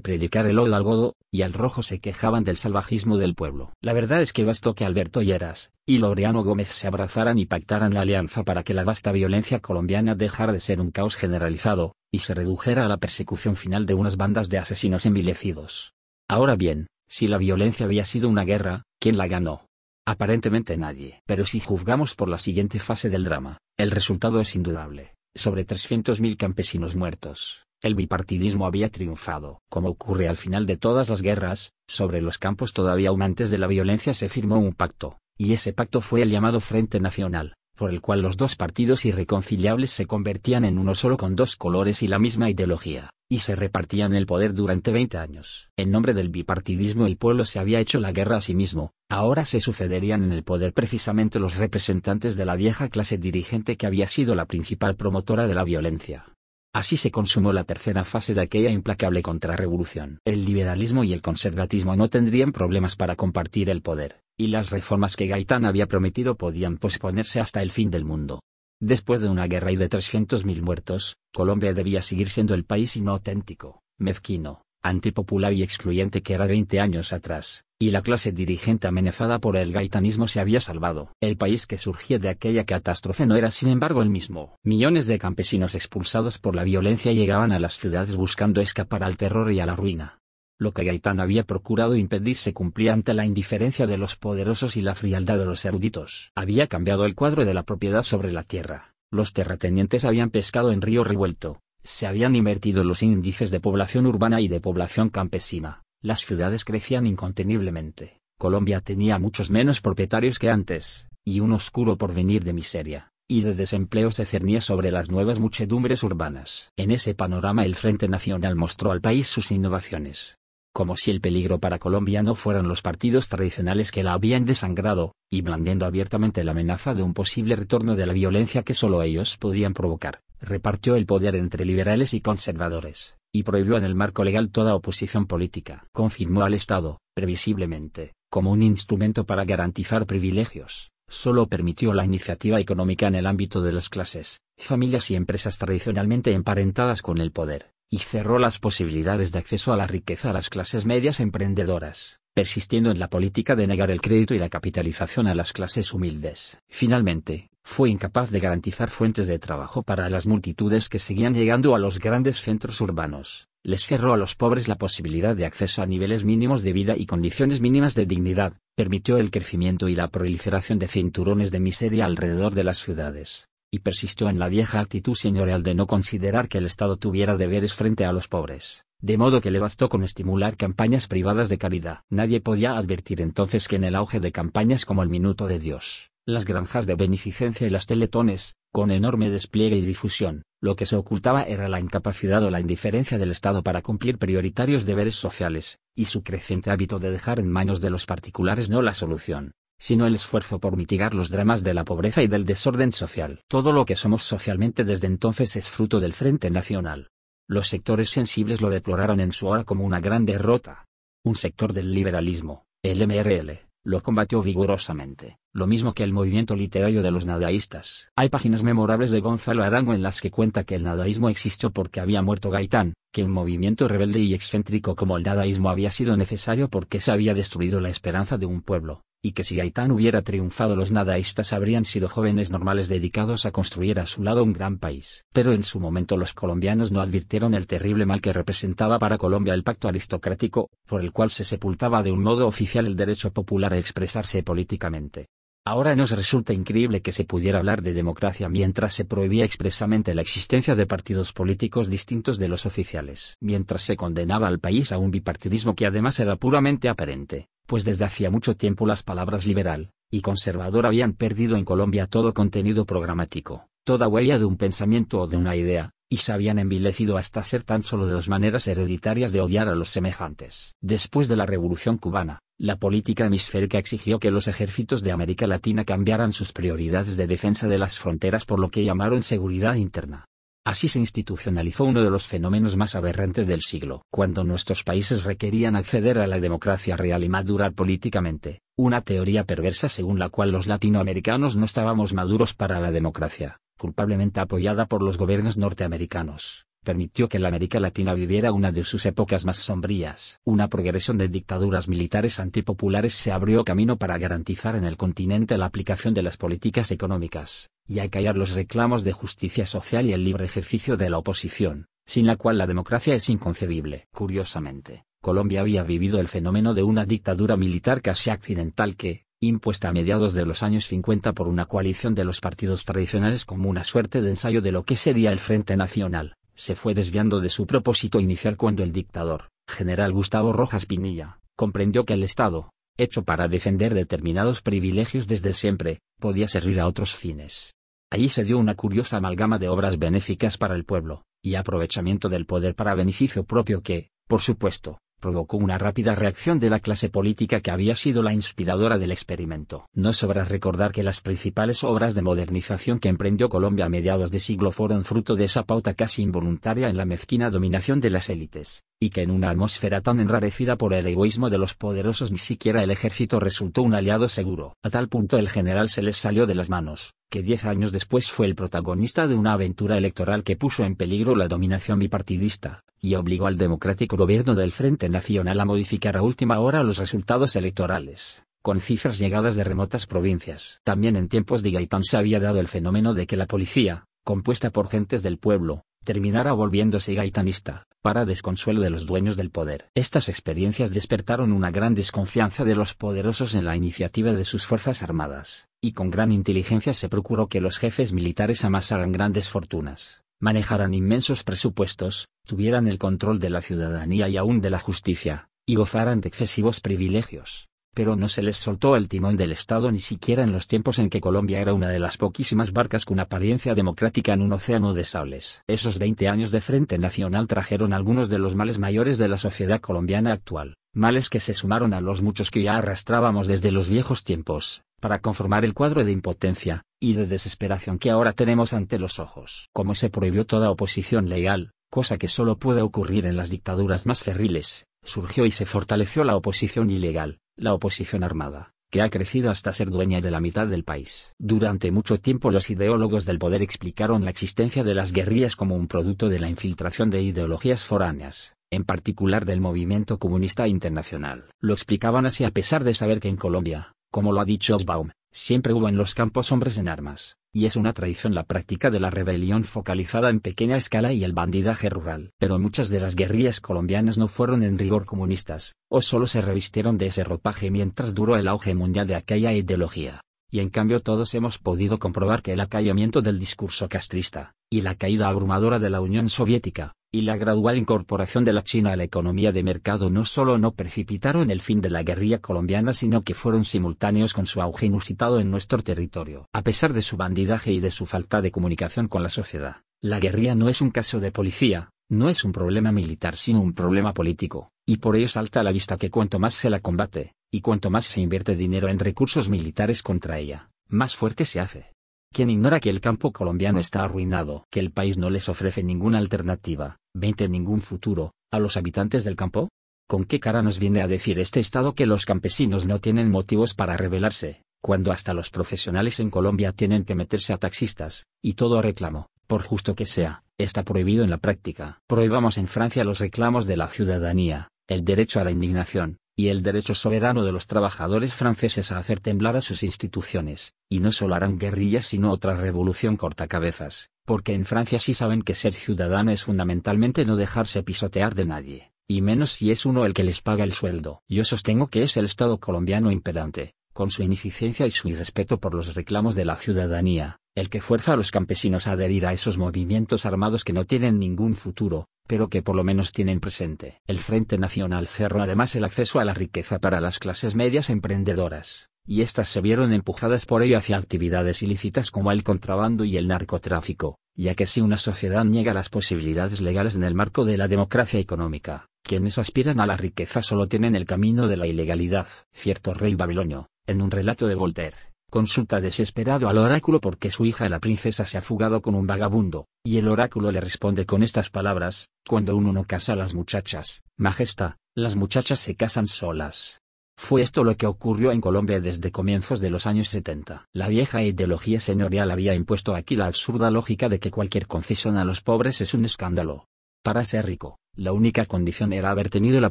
predicar el odio al godo, y al rojo se quejaban del salvajismo del pueblo. La verdad es que bastó que Alberto Lleras, y Laureano Gómez se abrazaran y pactaran la alianza para que la vasta violencia colombiana dejara de ser un caos generalizado, y se redujera a la persecución final de unas bandas de asesinos envilecidos. Ahora bien, si la violencia había sido una guerra, ¿quién la ganó? Aparentemente nadie. Pero si juzgamos por la siguiente fase del drama, el resultado es indudable sobre 300.000 campesinos muertos. El bipartidismo había triunfado. Como ocurre al final de todas las guerras, sobre los campos todavía aún antes de la violencia se firmó un pacto, y ese pacto fue el llamado Frente Nacional, por el cual los dos partidos irreconciliables se convertían en uno solo con dos colores y la misma ideología y se repartían el poder durante 20 años. En nombre del bipartidismo el pueblo se había hecho la guerra a sí mismo, ahora se sucederían en el poder precisamente los representantes de la vieja clase dirigente que había sido la principal promotora de la violencia. Así se consumó la tercera fase de aquella implacable contrarrevolución. El liberalismo y el conservatismo no tendrían problemas para compartir el poder, y las reformas que Gaitán había prometido podían posponerse hasta el fin del mundo. Después de una guerra y de 300.000 muertos, Colombia debía seguir siendo el país inauténtico, mezquino, antipopular y excluyente que era 20 años atrás, y la clase dirigente amenazada por el gaitanismo se había salvado. El país que surgía de aquella catástrofe no era sin embargo el mismo. Millones de campesinos expulsados por la violencia llegaban a las ciudades buscando escapar al terror y a la ruina. Lo que Gaitán había procurado impedir se cumplía ante la indiferencia de los poderosos y la frialdad de los eruditos. Había cambiado el cuadro de la propiedad sobre la tierra. Los terratenientes habían pescado en río revuelto. Se habían invertido los índices de población urbana y de población campesina. Las ciudades crecían inconteniblemente. Colombia tenía muchos menos propietarios que antes, y un oscuro porvenir de miseria y de desempleo se cernía sobre las nuevas muchedumbres urbanas. En ese panorama el Frente Nacional mostró al país sus innovaciones como si el peligro para Colombia no fueran los partidos tradicionales que la habían desangrado, y blandiendo abiertamente la amenaza de un posible retorno de la violencia que solo ellos podían provocar, repartió el poder entre liberales y conservadores, y prohibió en el marco legal toda oposición política. Confirmó al Estado, previsiblemente, como un instrumento para garantizar privilegios, solo permitió la iniciativa económica en el ámbito de las clases, familias y empresas tradicionalmente emparentadas con el poder y cerró las posibilidades de acceso a la riqueza a las clases medias emprendedoras, persistiendo en la política de negar el crédito y la capitalización a las clases humildes. Finalmente, fue incapaz de garantizar fuentes de trabajo para las multitudes que seguían llegando a los grandes centros urbanos, les cerró a los pobres la posibilidad de acceso a niveles mínimos de vida y condiciones mínimas de dignidad, permitió el crecimiento y la proliferación de cinturones de miseria alrededor de las ciudades, y persistió en la vieja actitud señorial de no considerar que el Estado tuviera deberes frente a los pobres, de modo que le bastó con estimular campañas privadas de caridad. Nadie podía advertir entonces que en el auge de campañas como el Minuto de Dios, las granjas de beneficencia y las teletones, con enorme despliegue y difusión, lo que se ocultaba era la incapacidad o la indiferencia del Estado para cumplir prioritarios deberes sociales, y su creciente hábito de dejar en manos de los particulares no la solución, sino el esfuerzo por mitigar los dramas de la pobreza y del desorden social. Todo lo que somos socialmente desde entonces es fruto del Frente Nacional. Los sectores sensibles lo deploraron en su hora como una gran derrota. Un sector del liberalismo, el MRL, lo combatió vigorosamente, lo mismo que el movimiento literario de los nadaístas. Hay páginas memorables de Gonzalo Arango en las que cuenta que el nadaísmo existió porque había muerto Gaitán, que un movimiento rebelde y excéntrico como el nadaísmo había sido necesario porque se había destruido la esperanza de un pueblo, y que si Gaitán hubiera triunfado los nadaístas habrían sido jóvenes normales dedicados a construir a su lado un gran país. Pero en su momento los colombianos no advirtieron el terrible mal que representaba para Colombia el pacto aristocrático, por el cual se sepultaba de un modo oficial el derecho popular a expresarse políticamente. Ahora nos resulta increíble que se pudiera hablar de democracia mientras se prohibía expresamente la existencia de partidos políticos distintos de los oficiales, mientras se condenaba al país a un bipartidismo que además era puramente aparente, pues desde hacía mucho tiempo las palabras liberal y conservador habían perdido en Colombia todo contenido programático, toda huella de un pensamiento o de una idea, y se habían envilecido hasta ser tan solo dos maneras hereditarias de odiar a los semejantes. Después de la Revolución cubana, la política hemisférica exigió que los ejércitos de América Latina cambiaran sus prioridades de defensa de las fronteras por lo que llamaron seguridad interna. Así se institucionalizó uno de los fenómenos más aberrantes del siglo. Cuando nuestros países requerían acceder a la democracia real y madurar políticamente, una teoría perversa según la cual los latinoamericanos no estábamos maduros para la democracia, culpablemente apoyada por los gobiernos norteamericanos, permitió que la América Latina viviera una de sus épocas más sombrías. Una progresión de dictaduras militares antipopulares se abrió camino para garantizar en el continente la aplicación de las políticas económicas, y acallar los reclamos de justicia social y el libre ejercicio de la oposición, sin la cual la democracia es inconcebible. Curiosamente, Colombia había vivido el fenómeno de una dictadura militar casi accidental que, impuesta a mediados de los años 50 por una coalición de los partidos tradicionales como una suerte de ensayo de lo que sería el Frente Nacional se fue desviando de su propósito inicial cuando el dictador, general Gustavo Rojas Pinilla, comprendió que el Estado, hecho para defender determinados privilegios desde siempre, podía servir a otros fines. Allí se dio una curiosa amalgama de obras benéficas para el pueblo, y aprovechamiento del poder para beneficio propio que, por supuesto, provocó una rápida reacción de la clase política que había sido la inspiradora del experimento. No sobra recordar que las principales obras de modernización que emprendió Colombia a mediados de siglo fueron fruto de esa pauta casi involuntaria en la mezquina dominación de las élites que en una atmósfera tan enrarecida por el egoísmo de los poderosos ni siquiera el ejército resultó un aliado seguro. A tal punto el general se les salió de las manos, que diez años después fue el protagonista de una aventura electoral que puso en peligro la dominación bipartidista, y obligó al democrático gobierno del Frente Nacional a modificar a última hora los resultados electorales con cifras llegadas de remotas provincias. También en tiempos de Gaitán se había dado el fenómeno de que la policía, compuesta por gentes del pueblo, terminara volviéndose gaitanista, para desconsuelo de los dueños del poder. Estas experiencias despertaron una gran desconfianza de los poderosos en la iniciativa de sus fuerzas armadas, y con gran inteligencia se procuró que los jefes militares amasaran grandes fortunas, manejaran inmensos presupuestos, tuvieran el control de la ciudadanía y aún de la justicia, y gozaran de excesivos privilegios pero no se les soltó el timón del Estado ni siquiera en los tiempos en que Colombia era una de las poquísimas barcas con apariencia democrática en un océano de sables. Esos 20 años de Frente Nacional trajeron algunos de los males mayores de la sociedad colombiana actual, males que se sumaron a los muchos que ya arrastrábamos desde los viejos tiempos, para conformar el cuadro de impotencia, y de desesperación que ahora tenemos ante los ojos. Como se prohibió toda oposición legal, cosa que solo puede ocurrir en las dictaduras más ferriles, surgió y se fortaleció la oposición ilegal, la oposición armada, que ha crecido hasta ser dueña de la mitad del país. Durante mucho tiempo los ideólogos del poder explicaron la existencia de las guerrillas como un producto de la infiltración de ideologías foráneas, en particular del movimiento comunista internacional. Lo explicaban así a pesar de saber que en Colombia, como lo ha dicho Osbaum, siempre hubo en los campos hombres en armas, y es una traición la práctica de la rebelión focalizada en pequeña escala y el bandidaje rural. Pero muchas de las guerrillas colombianas no fueron en rigor comunistas, o solo se revistieron de ese ropaje mientras duró el auge mundial de aquella ideología. Y en cambio todos hemos podido comprobar que el acallamiento del discurso castrista, y la caída abrumadora de la Unión Soviética, y la gradual incorporación de la China a la economía de mercado no solo no precipitaron el fin de la guerrilla colombiana sino que fueron simultáneos con su auge inusitado en nuestro territorio. A pesar de su bandidaje y de su falta de comunicación con la sociedad, la guerrilla no es un caso de policía, no es un problema militar sino un problema político, y por ello salta a la vista que cuanto más se la combate, y cuanto más se invierte dinero en recursos militares contra ella, más fuerte se hace. ¿Quién ignora que el campo colombiano está arruinado, que el país no les ofrece ninguna alternativa, 20 ningún futuro, a los habitantes del campo? ¿Con qué cara nos viene a decir este Estado que los campesinos no tienen motivos para rebelarse, cuando hasta los profesionales en Colombia tienen que meterse a taxistas, y todo reclamo, por justo que sea, está prohibido en la práctica? Prohibamos en Francia los reclamos de la ciudadanía, el derecho a la indignación, y el derecho soberano de los trabajadores franceses a hacer temblar a sus instituciones, y no solo harán guerrillas sino otra revolución cortacabezas, porque en Francia sí saben que ser ciudadano es fundamentalmente no dejarse pisotear de nadie, y menos si es uno el que les paga el sueldo. Yo sostengo que es el Estado colombiano imperante, con su ineficiencia y su irrespeto por los reclamos de la ciudadanía, el que fuerza a los campesinos a adherir a esos movimientos armados que no tienen ningún futuro, pero que por lo menos tienen presente. El Frente Nacional cerró además el acceso a la riqueza para las clases medias emprendedoras, y estas se vieron empujadas por ello hacia actividades ilícitas como el contrabando y el narcotráfico, ya que si una sociedad niega las posibilidades legales en el marco de la democracia económica, quienes aspiran a la riqueza solo tienen el camino de la ilegalidad. Cierto rey babilonio, en un relato de Voltaire, consulta desesperado al oráculo porque su hija la princesa se ha fugado con un vagabundo, y el oráculo le responde con estas palabras, cuando uno no casa a las muchachas, Majestad, las muchachas se casan solas. Fue esto lo que ocurrió en Colombia desde comienzos de los años 70. La vieja ideología señorial había impuesto aquí la absurda lógica de que cualquier concesión a los pobres es un escándalo. Para ser rico, la única condición era haber tenido la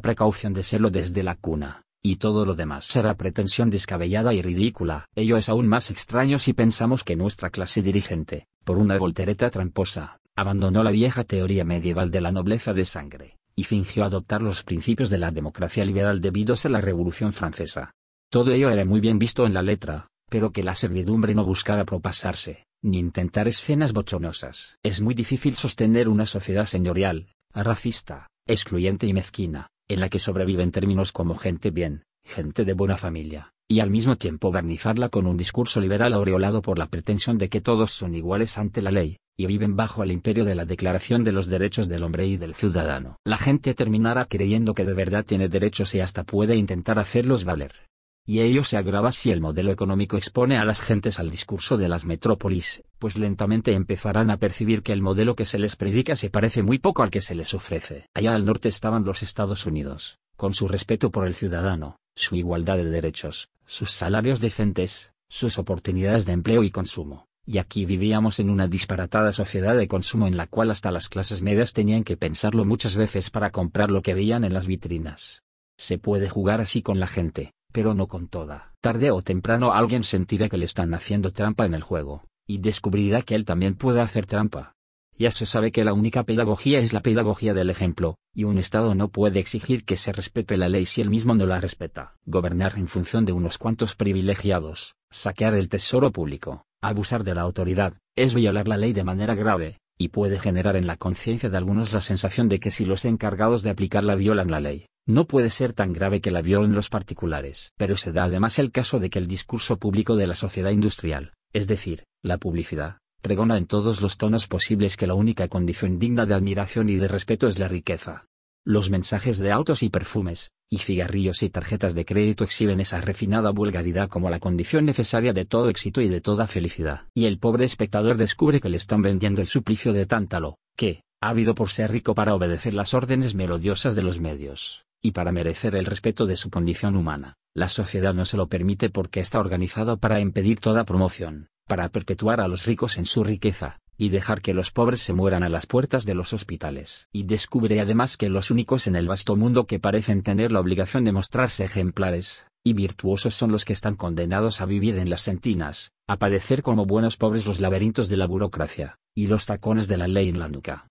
precaución de serlo desde la cuna, y todo lo demás será pretensión descabellada y ridícula. Ello es aún más extraño si pensamos que nuestra clase dirigente, por una voltereta tramposa, abandonó la vieja teoría medieval de la nobleza de sangre, y fingió adoptar los principios de la democracia liberal debidos a la Revolución Francesa. Todo ello era muy bien visto en la letra, pero que la servidumbre no buscara propasarse, ni intentar escenas bochonosas. Es muy difícil sostener una sociedad señorial, racista, excluyente y mezquina, en la que sobreviven términos como gente bien, gente de buena familia, y al mismo tiempo barnizarla con un discurso liberal aureolado por la pretensión de que todos son iguales ante la ley, y viven bajo el imperio de la Declaración de los Derechos del Hombre y del Ciudadano. La gente terminará creyendo que de verdad tiene derechos y hasta puede intentar hacerlos valer y ello se agrava si el modelo económico expone a las gentes al discurso de las metrópolis, pues lentamente empezarán a percibir que el modelo que se les predica se parece muy poco al que se les ofrece. Allá al norte estaban los Estados Unidos, con su respeto por el ciudadano, su igualdad de derechos, sus salarios decentes, sus oportunidades de empleo y consumo. Y aquí vivíamos en una disparatada sociedad de consumo en la cual hasta las clases medias tenían que pensarlo muchas veces para comprar lo que veían en las vitrinas. Se puede jugar así con la gente, pero no con toda. Tarde o temprano alguien sentirá que le están haciendo trampa en el juego, y descubrirá que él también puede hacer trampa. Ya se sabe que la única pedagogía es la pedagogía del ejemplo, y un Estado no puede exigir que se respete la ley si él mismo no la respeta. Gobernar en función de unos cuantos privilegiados, saquear el tesoro público, abusar de la autoridad, es violar la ley de manera grave, y puede generar en la conciencia de algunos la sensación de que si los encargados de aplicarla violan la ley, no puede ser tan grave que la violen los particulares. Pero se da además el caso de que el discurso público de la sociedad industrial, es decir, la publicidad, pregona en todos los tonos posibles que la única condición digna de admiración y de respeto es la riqueza. Los mensajes de autos y perfumes, y cigarrillos y tarjetas de crédito exhiben esa refinada vulgaridad como la condición necesaria de todo éxito y de toda felicidad. Y el pobre espectador descubre que le están vendiendo el suplicio de Tántalo, que, habido por ser rico para obedecer las órdenes melodiosas de los medios, y para merecer el respeto de su condición humana, la sociedad no se lo permite porque está organizado para impedir toda promoción, para perpetuar a los ricos en su riqueza, y dejar que los pobres se mueran a las puertas de los hospitales. Y descubre además que los únicos en el vasto mundo que parecen tener la obligación de mostrarse ejemplares, y virtuosos son los que están condenados a vivir en las sentinas, a padecer como buenos pobres los laberintos de la burocracia, y los tacones de la ley en la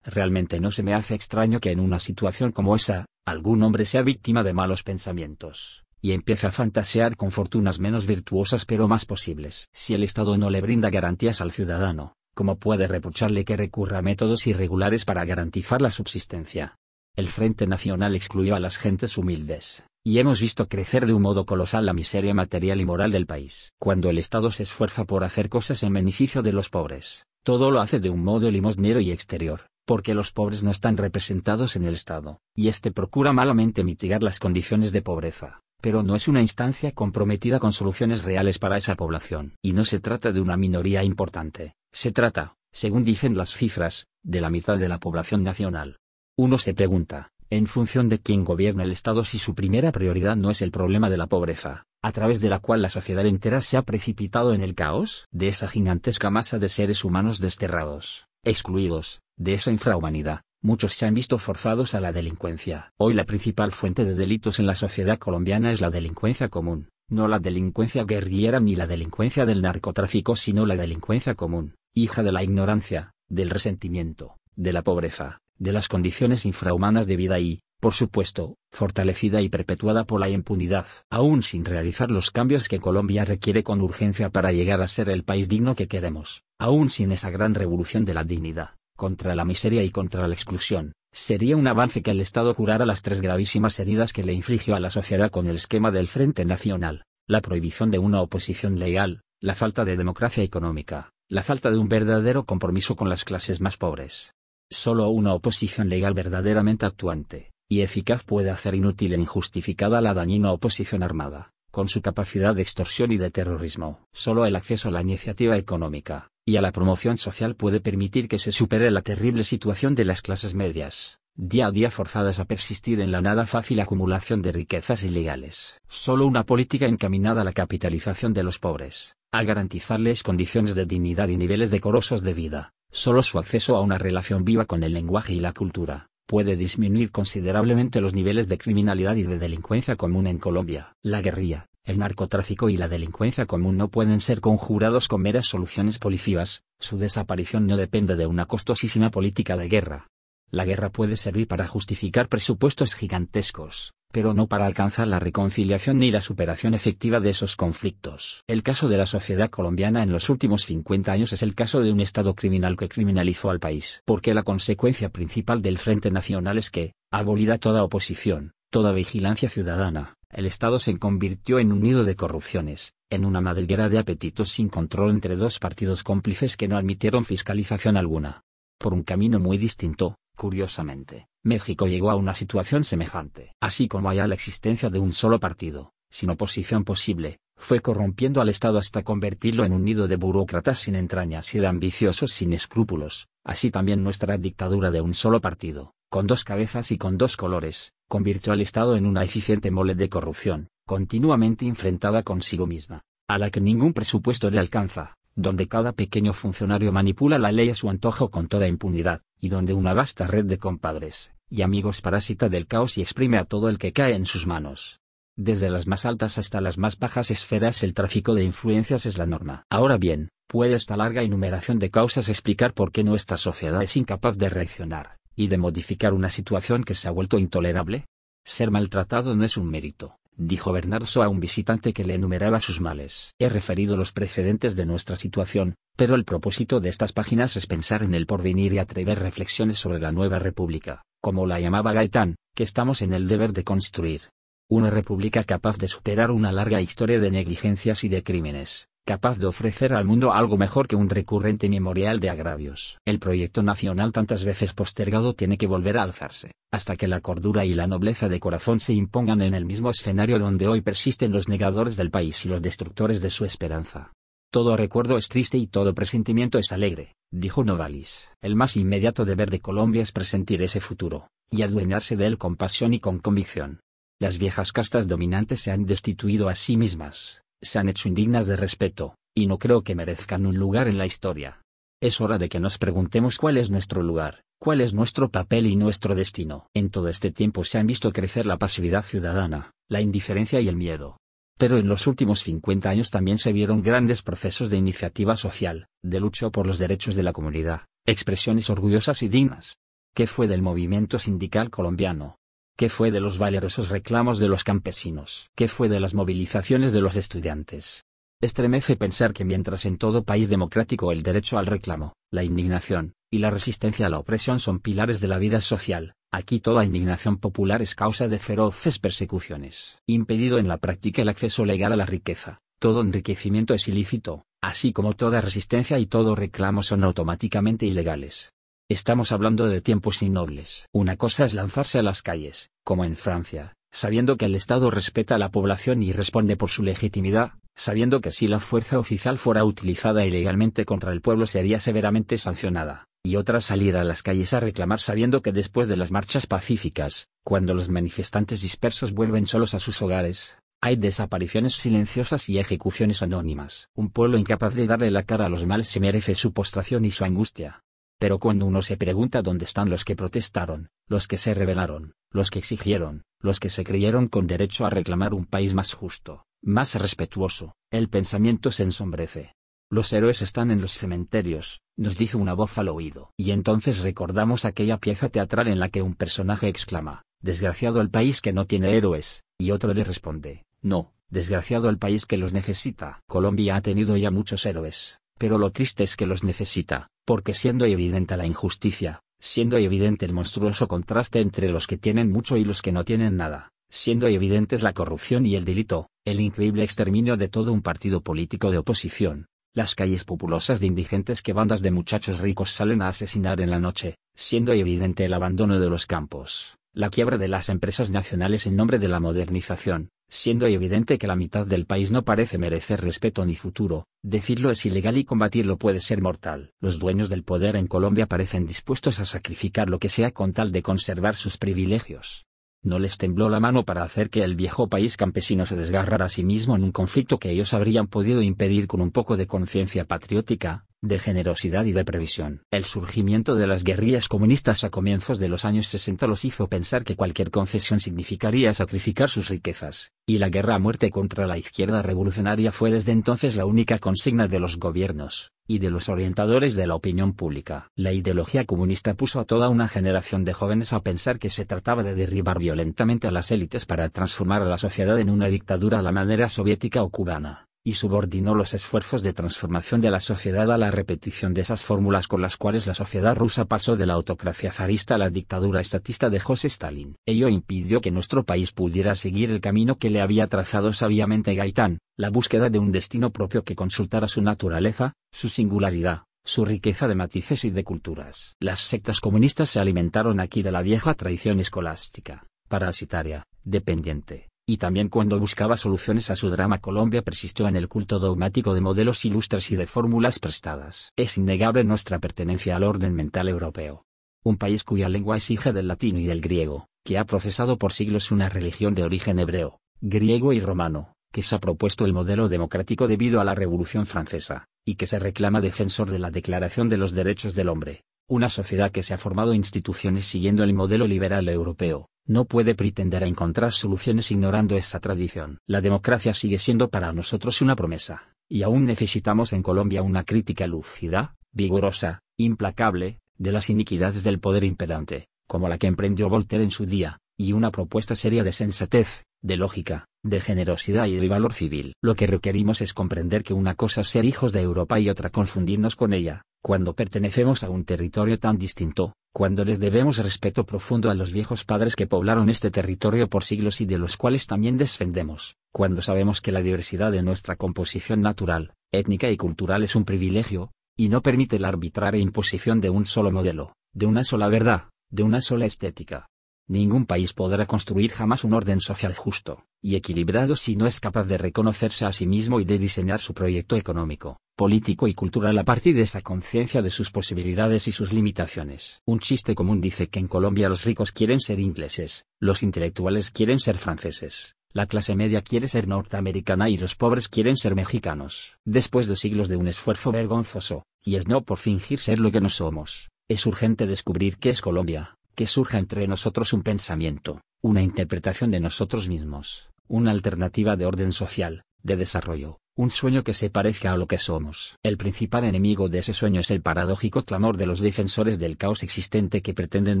Realmente no se me hace extraño que en una situación como esa, algún hombre sea víctima de malos pensamientos, y empiece a fantasear con fortunas menos virtuosas pero más posibles. Si el Estado no le brinda garantías al ciudadano, ¿cómo puede reprocharle que recurra a métodos irregulares para garantizar la subsistencia? El Frente Nacional excluyó a las gentes humildes, y hemos visto crecer de un modo colosal la miseria material y moral del país. Cuando el Estado se esfuerza por hacer cosas en beneficio de los pobres, todo lo hace de un modo limosnero y exterior, porque los pobres no están representados en el Estado, y este procura malamente mitigar las condiciones de pobreza, pero no es una instancia comprometida con soluciones reales para esa población. Y no se trata de una minoría importante, se trata, según dicen las cifras, de la mitad de la población nacional. Uno se pregunta, en función de quién gobierna el Estado si su primera prioridad no es el problema de la pobreza, a través de la cual la sociedad entera se ha precipitado en el caos de esa gigantesca masa de seres humanos desterrados, Excluidos, de esa infrahumanidad, muchos se han visto forzados a la delincuencia. Hoy la principal fuente de delitos en la sociedad colombiana es la delincuencia común, no la delincuencia guerrillera ni la delincuencia del narcotráfico, sino la delincuencia común, hija de la ignorancia, del resentimiento, de la pobreza, de las condiciones infrahumanas de vida y, por supuesto, fortalecida y perpetuada por la impunidad, aún sin realizar los cambios que Colombia requiere con urgencia para llegar a ser el país digno que queremos, aún sin esa gran revolución de la dignidad, contra la miseria y contra la exclusión, sería un avance que el Estado curara las tres gravísimas heridas que le infligió a la sociedad con el esquema del Frente Nacional, la prohibición de una oposición legal, la falta de democracia económica, la falta de un verdadero compromiso con las clases más pobres. Solo una oposición legal verdaderamente actuante y eficaz puede hacer inútil e injustificada la dañina oposición armada, con su capacidad de extorsión y de terrorismo. Solo el acceso a la iniciativa económica y a la promoción social puede permitir que se supere la terrible situación de las clases medias, día a día forzadas a persistir en la nada fácil acumulación de riquezas ilegales. Solo una política encaminada a la capitalización de los pobres, a garantizarles condiciones de dignidad y niveles decorosos de vida, solo su acceso a una relación viva con el lenguaje y la cultura, puede disminuir considerablemente los niveles de criminalidad y de delincuencia común en Colombia. La guerrilla, el narcotráfico y la delincuencia común no pueden ser conjurados con meras soluciones policivas, su desaparición no depende de una costosísima política de guerra. La guerra puede servir para justificar presupuestos gigantescos, pero no para alcanzar la reconciliación ni la superación efectiva de esos conflictos. El caso de la sociedad colombiana en los últimos 50 años es el caso de un Estado criminal que criminalizó al país, porque la consecuencia principal del Frente Nacional es que, abolida toda oposición, toda vigilancia ciudadana, el Estado se convirtió en un nido de corrupciones, en una madriguera de apetitos sin control entre dos partidos cómplices que no admitieron fiscalización alguna. Por un camino muy distinto, curiosamente, México llegó a una situación semejante. Así como allá la existencia de un solo partido, sin oposición posible, fue corrompiendo al Estado hasta convertirlo en un nido de burócratas sin entrañas y de ambiciosos sin escrúpulos, así también nuestra dictadura de un solo partido, con dos cabezas y con dos colores, convirtió al Estado en una eficiente mole de corrupción, continuamente enfrentada consigo misma, a la que ningún presupuesto le alcanza, donde cada pequeño funcionario manipula la ley a su antojo con toda impunidad, y donde una vasta red de compadres y amigos parásita del caos y exprime a todo el que cae en sus manos. Desde las más altas hasta las más bajas esferas el tráfico de influencias es la norma. Ahora bien, puede esta larga enumeración de causas explicar por qué nuestra sociedad es incapaz de reaccionar, y de modificar una situación que se ha vuelto intolerable? Ser maltratado no es un mérito, dijo Bernardo a un visitante que le enumeraba sus males. He referido los precedentes de nuestra situación, pero el propósito de estas páginas es pensar en el porvenir y atrever reflexiones sobre la nueva república, como la llamaba Gaitán, que estamos en el deber de construir. Una república capaz de superar una larga historia de negligencias y de crímenes, capaz de ofrecer al mundo algo mejor que un recurrente memorial de agravios. El proyecto nacional tantas veces postergado tiene que volver a alzarse, hasta que la cordura y la nobleza de corazón se impongan en el mismo escenario donde hoy persisten los negadores del país y los destructores de su esperanza. Todo recuerdo es triste y todo presentimiento es alegre, dijo Novalis. El más inmediato deber de Colombia es presentir ese futuro, y adueñarse de él con pasión y con convicción. Las viejas castas dominantes se han destituido a sí mismas, se han hecho indignas de respeto, y no creo que merezcan un lugar en la historia. Es hora de que nos preguntemos cuál es nuestro lugar, cuál es nuestro papel y nuestro destino. En todo este tiempo se han visto crecer la pasividad ciudadana, la indiferencia y el miedo. Pero en los últimos 50 años también se vieron grandes procesos de iniciativa social, de lucha por los derechos de la comunidad, expresiones orgullosas y dignas. ¿Qué fue del movimiento sindical colombiano, ¿Qué fue de los valerosos reclamos de los campesinos? ¿Qué fue de las movilizaciones de los estudiantes? Estremece pensar que mientras en todo país democrático el derecho al reclamo, la indignación, y la resistencia a la opresión son pilares de la vida social, aquí toda indignación popular es causa de feroces persecuciones. Impedido en la práctica el acceso legal a la riqueza, todo enriquecimiento es ilícito, así como toda resistencia y todo reclamo son automáticamente ilegales. Estamos hablando de tiempos innobles. Una cosa es lanzarse a las calles, como en Francia, sabiendo que el Estado respeta a la población y responde por su legitimidad, sabiendo que si la fuerza oficial fuera utilizada ilegalmente contra el pueblo sería severamente sancionada, y otra salir a las calles a reclamar sabiendo que después de las marchas pacíficas, cuando los manifestantes dispersos vuelven solos a sus hogares, hay desapariciones silenciosas y ejecuciones anónimas. Un pueblo incapaz de darle la cara a los males se merece su postración y su angustia. Pero cuando uno se pregunta dónde están los que protestaron, los que se rebelaron, los que exigieron, los que se creyeron con derecho a reclamar un país más justo, más respetuoso, el pensamiento se ensombrece. Los héroes están en los cementerios, nos dice una voz al oído. Y entonces recordamos aquella pieza teatral en la que un personaje exclama, desgraciado el país que no tiene héroes, y otro le responde, no, desgraciado el país que los necesita. Colombia ha tenido ya muchos héroes, pero lo triste es que los necesita, porque siendo evidente la injusticia, siendo evidente el monstruoso contraste entre los que tienen mucho y los que no tienen nada, siendo evidentes la corrupción y el delito, el increíble exterminio de todo un partido político de oposición, las calles populosas de indigentes que bandas de muchachos ricos salen a asesinar en la noche, siendo evidente el abandono de los campos, la quiebra de las empresas nacionales en nombre de la modernización, siendo evidente que la mitad del país no parece merecer respeto ni futuro, decirlo es ilegal y combatirlo puede ser mortal. Los dueños del poder en Colombia parecen dispuestos a sacrificar lo que sea con tal de conservar sus privilegios. No les tembló la mano para hacer que el viejo país campesino se desgarrara a sí mismo en un conflicto que ellos habrían podido impedir con un poco de conciencia patriótica, de generosidad y de previsión. El surgimiento de las guerrillas comunistas a comienzos de los años 60 los hizo pensar que cualquier concesión significaría sacrificar sus riquezas, y la guerra a muerte contra la izquierda revolucionaria fue desde entonces la única consigna de los gobiernos, y de los orientadores de la opinión pública. La ideología comunista puso a toda una generación de jóvenes a pensar que se trataba de derribar violentamente a las élites para transformar a la sociedad en una dictadura a la manera soviética o cubana subordinó los esfuerzos de transformación de la sociedad a la repetición de esas fórmulas con las cuales la sociedad rusa pasó de la autocracia zarista a la dictadura estatista de José Stalin. Ello impidió que nuestro país pudiera seguir el camino que le había trazado sabiamente Gaitán, la búsqueda de un destino propio que consultara su naturaleza, su singularidad, su riqueza de matices y de culturas. Las sectas comunistas se alimentaron aquí de la vieja tradición escolástica, parasitaria, dependiente y también cuando buscaba soluciones a su drama Colombia persistió en el culto dogmático de modelos ilustres y de fórmulas prestadas. Es innegable nuestra pertenencia al orden mental europeo. Un país cuya lengua es hija del latín y del griego, que ha procesado por siglos una religión de origen hebreo, griego y romano, que se ha propuesto el modelo democrático debido a la Revolución Francesa, y que se reclama defensor de la Declaración de los Derechos del Hombre, una sociedad que se ha formado instituciones siguiendo el modelo liberal europeo, no puede pretender encontrar soluciones ignorando esa tradición. La democracia sigue siendo para nosotros una promesa, y aún necesitamos en Colombia una crítica lúcida, vigorosa, implacable, de las iniquidades del poder imperante, como la que emprendió Voltaire en su día, y una propuesta seria de sensatez, de lógica, de generosidad y de valor civil. Lo que requerimos es comprender que una cosa es ser hijos de Europa y otra confundirnos con ella, cuando pertenecemos a un territorio tan distinto, cuando les debemos respeto profundo a los viejos padres que poblaron este territorio por siglos y de los cuales también descendemos, cuando sabemos que la diversidad de nuestra composición natural, étnica y cultural es un privilegio, y no permite la arbitraria imposición de un solo modelo, de una sola verdad, de una sola estética. Ningún país podrá construir jamás un orden social justo y equilibrado si no es capaz de reconocerse a sí mismo y de diseñar su proyecto económico, político y cultural a partir de esa conciencia de sus posibilidades y sus limitaciones. Un chiste común dice que en Colombia los ricos quieren ser ingleses, los intelectuales quieren ser franceses, la clase media quiere ser norteamericana y los pobres quieren ser mexicanos. Después de siglos de un esfuerzo vergonzoso, y es no por fingir ser lo que no somos, es urgente descubrir qué es Colombia, que surja entre nosotros un pensamiento, una interpretación de nosotros mismos, una alternativa de orden social, de desarrollo, un sueño que se parezca a lo que somos. El principal enemigo de ese sueño es el paradójico clamor de los defensores del caos existente que pretenden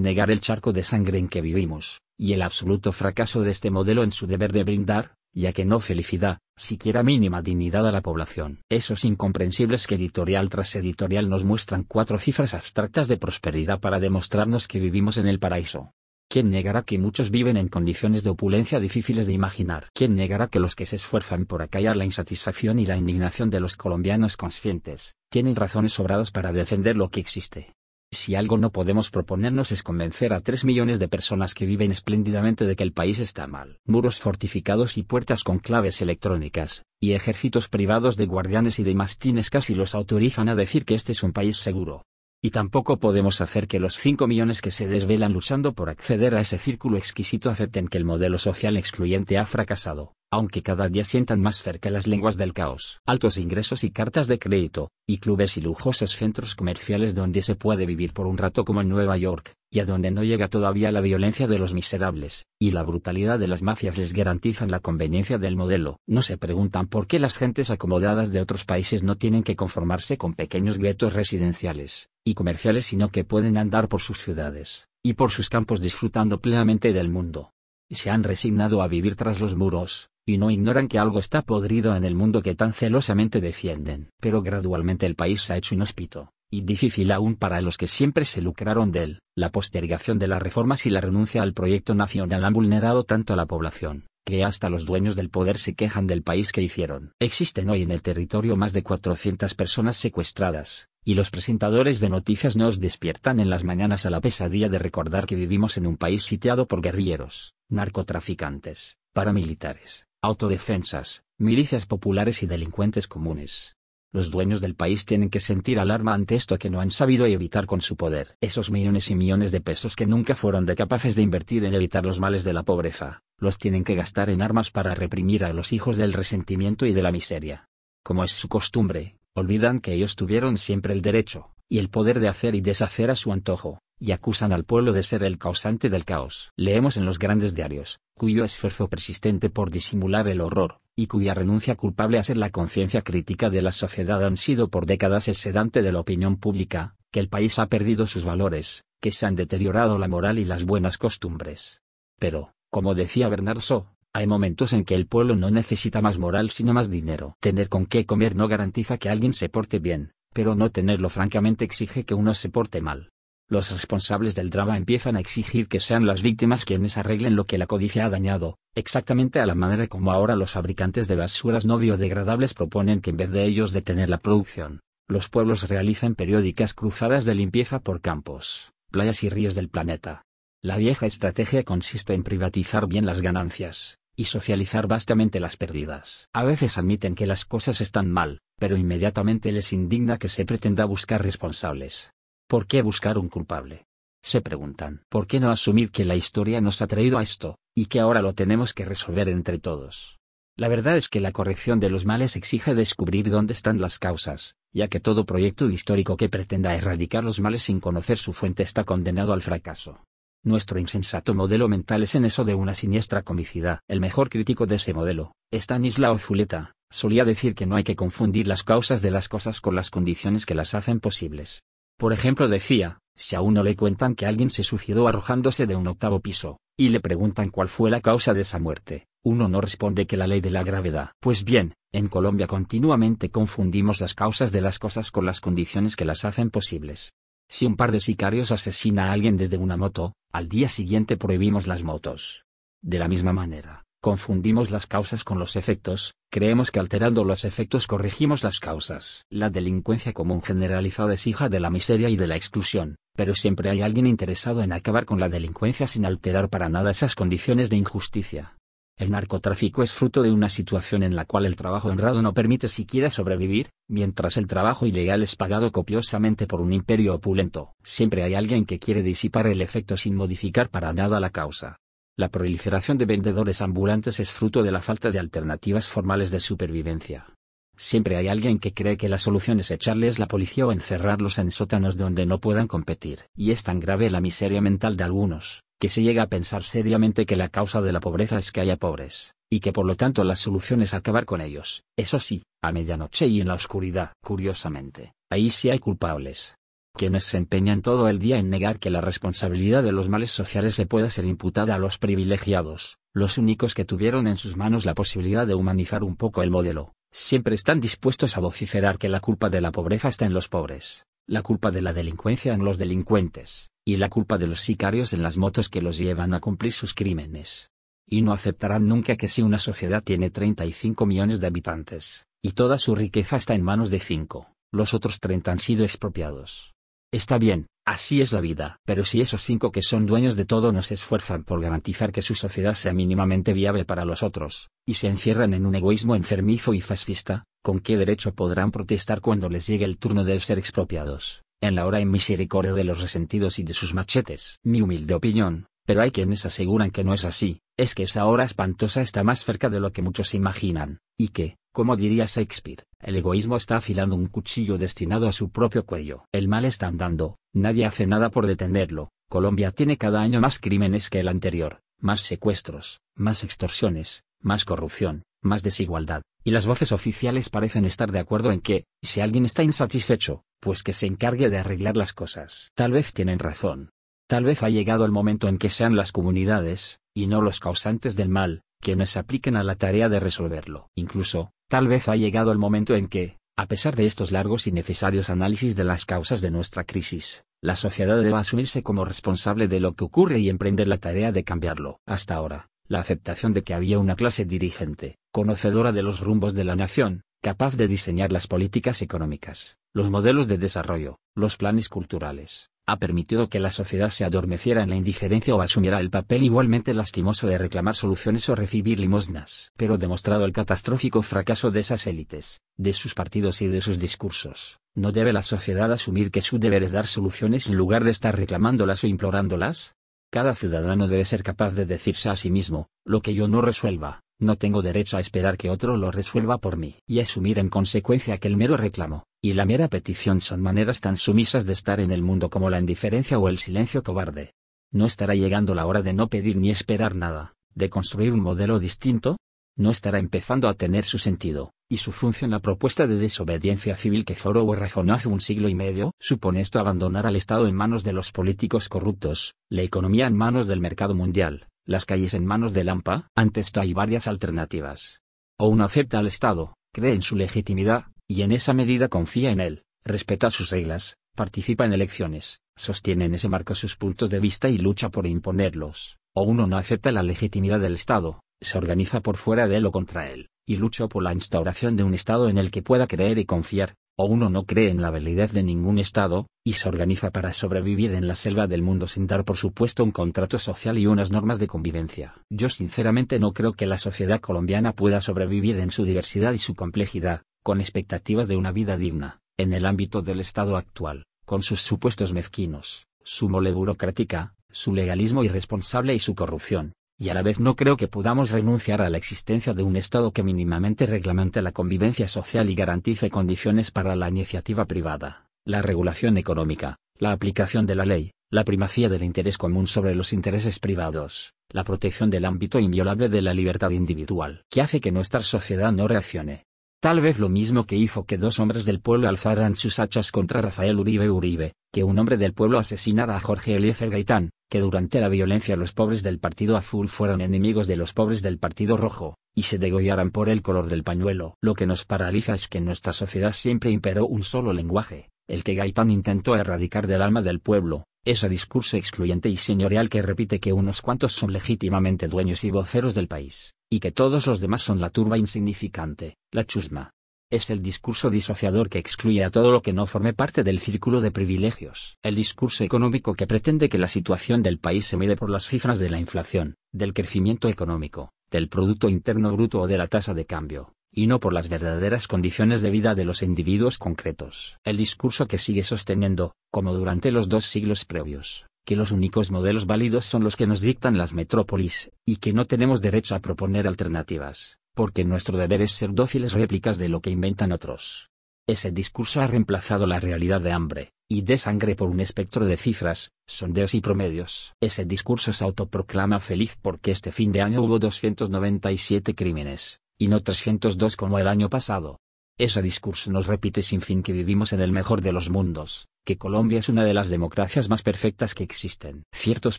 negar el charco de sangre en que vivimos, y el absoluto fracaso de este modelo en su deber de brindar, ya que no felicidad, siquiera mínima dignidad a la población. Esos incomprensibles que editorial tras editorial nos muestran cuatro cifras abstractas de prosperidad para demostrarnos que vivimos en el paraíso, ¿Quién negará que muchos viven en condiciones de opulencia difíciles de imaginar? ¿Quién negará que los que se esfuerzan por acallar la insatisfacción y la indignación de los colombianos conscientes, tienen razones sobradas para defender lo que existe? Si algo no podemos proponernos es convencer a tres millones de personas que viven espléndidamente de que el país está mal. Muros fortificados y puertas con claves electrónicas, y ejércitos privados de guardianes y de mastines casi los autorizan a decir que este es un país seguro. Y tampoco podemos hacer que los 5 millones que se desvelan luchando por acceder a ese círculo exquisito acepten que el modelo social excluyente ha fracasado, aunque cada día sientan más cerca las lenguas del caos. Altos ingresos y cartas de crédito, y clubes y lujosos centros comerciales donde se puede vivir por un rato como en Nueva York, y a donde no llega todavía la violencia de los miserables, y la brutalidad de las mafias les garantizan la conveniencia del modelo. No se preguntan por qué las gentes acomodadas de otros países no tienen que conformarse con pequeños guetos residenciales y comerciales sino que pueden andar por sus ciudades, y por sus campos disfrutando plenamente del mundo. Se han resignado a vivir tras los muros, y no ignoran que algo está podrido en el mundo que tan celosamente defienden. Pero gradualmente el país se ha hecho inhóspito, y difícil aún para los que siempre se lucraron de él. La postergación de las reformas y la renuncia al proyecto nacional han vulnerado tanto a la población, que hasta los dueños del poder se quejan del país que hicieron. Existen hoy en el territorio más de 400 personas secuestradas, y los presentadores de noticias nos despiertan en las mañanas a la pesadilla de recordar que vivimos en un país sitiado por guerrilleros, narcotraficantes, paramilitares, autodefensas, milicias populares y delincuentes comunes. Los dueños del país tienen que sentir alarma ante esto que no han sabido evitar con su poder. Esos millones y millones de pesos que nunca fueron de capaces de invertir en evitar los males de la pobreza, los tienen que gastar en armas para reprimir a los hijos del resentimiento y de la miseria. Como es su costumbre, olvidan que ellos tuvieron siempre el derecho, y el poder de hacer y deshacer a su antojo, y acusan al pueblo de ser el causante del caos. Leemos en los grandes diarios, cuyo esfuerzo persistente por disimular el horror, y cuya renuncia culpable a ser la conciencia crítica de la sociedad han sido por décadas el sedante de la opinión pública, que el país ha perdido sus valores, que se han deteriorado la moral y las buenas costumbres. Pero, como decía Bernard Shaw, hay momentos en que el pueblo no necesita más moral sino más dinero. Tener con qué comer no garantiza que alguien se porte bien, pero no tenerlo francamente exige que uno se porte mal los responsables del drama empiezan a exigir que sean las víctimas quienes arreglen lo que la codicia ha dañado, exactamente a la manera como ahora los fabricantes de basuras no biodegradables proponen que en vez de ellos detener la producción, los pueblos realizan periódicas cruzadas de limpieza por campos, playas y ríos del planeta. La vieja estrategia consiste en privatizar bien las ganancias, y socializar vastamente las pérdidas. A veces admiten que las cosas están mal, pero inmediatamente les indigna que se pretenda buscar responsables. ¿Por qué buscar un culpable? Se preguntan, ¿por qué no asumir que la historia nos ha traído a esto, y que ahora lo tenemos que resolver entre todos? La verdad es que la corrección de los males exige descubrir dónde están las causas, ya que todo proyecto histórico que pretenda erradicar los males sin conocer su fuente está condenado al fracaso. Nuestro insensato modelo mental es en eso de una siniestra comicidad. El mejor crítico de ese modelo, Stanislao Zuleta, solía decir que no hay que confundir las causas de las cosas con las condiciones que las hacen posibles. Por ejemplo decía, si a uno le cuentan que alguien se suicidó arrojándose de un octavo piso, y le preguntan cuál fue la causa de esa muerte, uno no responde que la ley de la gravedad. Pues bien, en Colombia continuamente confundimos las causas de las cosas con las condiciones que las hacen posibles. Si un par de sicarios asesina a alguien desde una moto, al día siguiente prohibimos las motos. De la misma manera, Confundimos las causas con los efectos, creemos que alterando los efectos corregimos las causas. La delincuencia común generalizada es hija de la miseria y de la exclusión, pero siempre hay alguien interesado en acabar con la delincuencia sin alterar para nada esas condiciones de injusticia. El narcotráfico es fruto de una situación en la cual el trabajo honrado no permite siquiera sobrevivir, mientras el trabajo ilegal es pagado copiosamente por un imperio opulento. Siempre hay alguien que quiere disipar el efecto sin modificar para nada la causa. La proliferación de vendedores ambulantes es fruto de la falta de alternativas formales de supervivencia. Siempre hay alguien que cree que la solución es echarles la policía o encerrarlos en sótanos donde no puedan competir. Y es tan grave la miseria mental de algunos, que se llega a pensar seriamente que la causa de la pobreza es que haya pobres, y que por lo tanto la solución es acabar con ellos. Eso sí, a medianoche y en la oscuridad. Curiosamente, ahí sí hay culpables quienes se empeñan todo el día en negar que la responsabilidad de los males sociales le pueda ser imputada a los privilegiados, los únicos que tuvieron en sus manos la posibilidad de humanizar un poco el modelo, siempre están dispuestos a vociferar que la culpa de la pobreza está en los pobres, la culpa de la delincuencia en los delincuentes, y la culpa de los sicarios en las motos que los llevan a cumplir sus crímenes. Y no aceptarán nunca que si una sociedad tiene 35 millones de habitantes, y toda su riqueza está en manos de cinco, los otros 30 han sido expropiados, Está bien, así es la vida. Pero si esos cinco que son dueños de todo no se esfuerzan por garantizar que su sociedad sea mínimamente viable para los otros, y se encierran en un egoísmo enfermizo y fascista, ¿con qué derecho podrán protestar cuando les llegue el turno de ser expropiados? En la hora en misericordia de los resentidos y de sus machetes. Mi humilde opinión, pero hay quienes aseguran que no es así, es que esa hora espantosa está más cerca de lo que muchos imaginan, y que, como diría Shakespeare, el egoísmo está afilando un cuchillo destinado a su propio cuello. El mal está andando, nadie hace nada por detenerlo. Colombia tiene cada año más crímenes que el anterior, más secuestros, más extorsiones, más corrupción, más desigualdad, y las voces oficiales parecen estar de acuerdo en que, si alguien está insatisfecho, pues que se encargue de arreglar las cosas. Tal vez tienen razón. Tal vez ha llegado el momento en que sean las comunidades, y no los causantes del mal, quienes apliquen a la tarea de resolverlo. Incluso, Tal vez ha llegado el momento en que, a pesar de estos largos y necesarios análisis de las causas de nuestra crisis, la sociedad deba asumirse como responsable de lo que ocurre y emprender la tarea de cambiarlo. Hasta ahora, la aceptación de que había una clase dirigente, conocedora de los rumbos de la nación, capaz de diseñar las políticas económicas, los modelos de desarrollo, los planes culturales, ha permitido que la sociedad se adormeciera en la indiferencia o asumiera el papel igualmente lastimoso de reclamar soluciones o recibir limosnas. Pero demostrado el catastrófico fracaso de esas élites, de sus partidos y de sus discursos, ¿no debe la sociedad asumir que su deber es dar soluciones en lugar de estar reclamándolas o implorándolas? Cada ciudadano debe ser capaz de decirse a sí mismo, lo que yo no resuelva, no tengo derecho a esperar que otro lo resuelva por mí. Y asumir en consecuencia que el mero reclamo, y la mera petición son maneras tan sumisas de estar en el mundo como la indiferencia o el silencio cobarde. ¿No estará llegando la hora de no pedir ni esperar nada, de construir un modelo distinto? ¿No estará empezando a tener su sentido, y su función la propuesta de desobediencia civil que o razonó hace un siglo y medio? ¿Supone esto abandonar al Estado en manos de los políticos corruptos, la economía en manos del mercado mundial, las calles en manos de Lampa, ante esto hay varias alternativas. O uno acepta al Estado, cree en su legitimidad, y en esa medida confía en él, respeta sus reglas, participa en elecciones, sostiene en ese marco sus puntos de vista y lucha por imponerlos, o uno no acepta la legitimidad del Estado, se organiza por fuera de él o contra él, y luchó por la instauración de un Estado en el que pueda creer y confiar, o uno no cree en la validez de ningún Estado, y se organiza para sobrevivir en la selva del mundo sin dar por supuesto un contrato social y unas normas de convivencia. Yo sinceramente no creo que la sociedad colombiana pueda sobrevivir en su diversidad y su complejidad, con expectativas de una vida digna, en el ámbito del Estado actual, con sus supuestos mezquinos, su mole burocrática, su legalismo irresponsable y su corrupción y a la vez no creo que podamos renunciar a la existencia de un Estado que mínimamente reglamente la convivencia social y garantice condiciones para la iniciativa privada, la regulación económica, la aplicación de la ley, la primacía del interés común sobre los intereses privados, la protección del ámbito inviolable de la libertad individual, que hace que nuestra sociedad no reaccione. Tal vez lo mismo que hizo que dos hombres del pueblo alzaran sus hachas contra Rafael Uribe Uribe, que un hombre del pueblo asesinara a Jorge Eliezer Gaitán, que durante la violencia los pobres del Partido Azul fueron enemigos de los pobres del Partido Rojo, y se degollaran por el color del pañuelo. Lo que nos paraliza es que en nuestra sociedad siempre imperó un solo lenguaje, el que Gaitán intentó erradicar del alma del pueblo, ese discurso excluyente y señorial que repite que unos cuantos son legítimamente dueños y voceros del país, y que todos los demás son la turba insignificante, la chusma, es el discurso disociador que excluye a todo lo que no forme parte del círculo de privilegios. El discurso económico que pretende que la situación del país se mide por las cifras de la inflación, del crecimiento económico, del Producto Interno Bruto o de la tasa de cambio, y no por las verdaderas condiciones de vida de los individuos concretos. El discurso que sigue sosteniendo, como durante los dos siglos previos, que los únicos modelos válidos son los que nos dictan las metrópolis, y que no tenemos derecho a proponer alternativas porque nuestro deber es ser dóciles réplicas de lo que inventan otros. Ese discurso ha reemplazado la realidad de hambre, y de sangre por un espectro de cifras, sondeos y promedios. Ese discurso se autoproclama feliz porque este fin de año hubo 297 crímenes, y no 302 como el año pasado. Ese discurso nos repite sin fin que vivimos en el mejor de los mundos, que Colombia es una de las democracias más perfectas que existen. Ciertos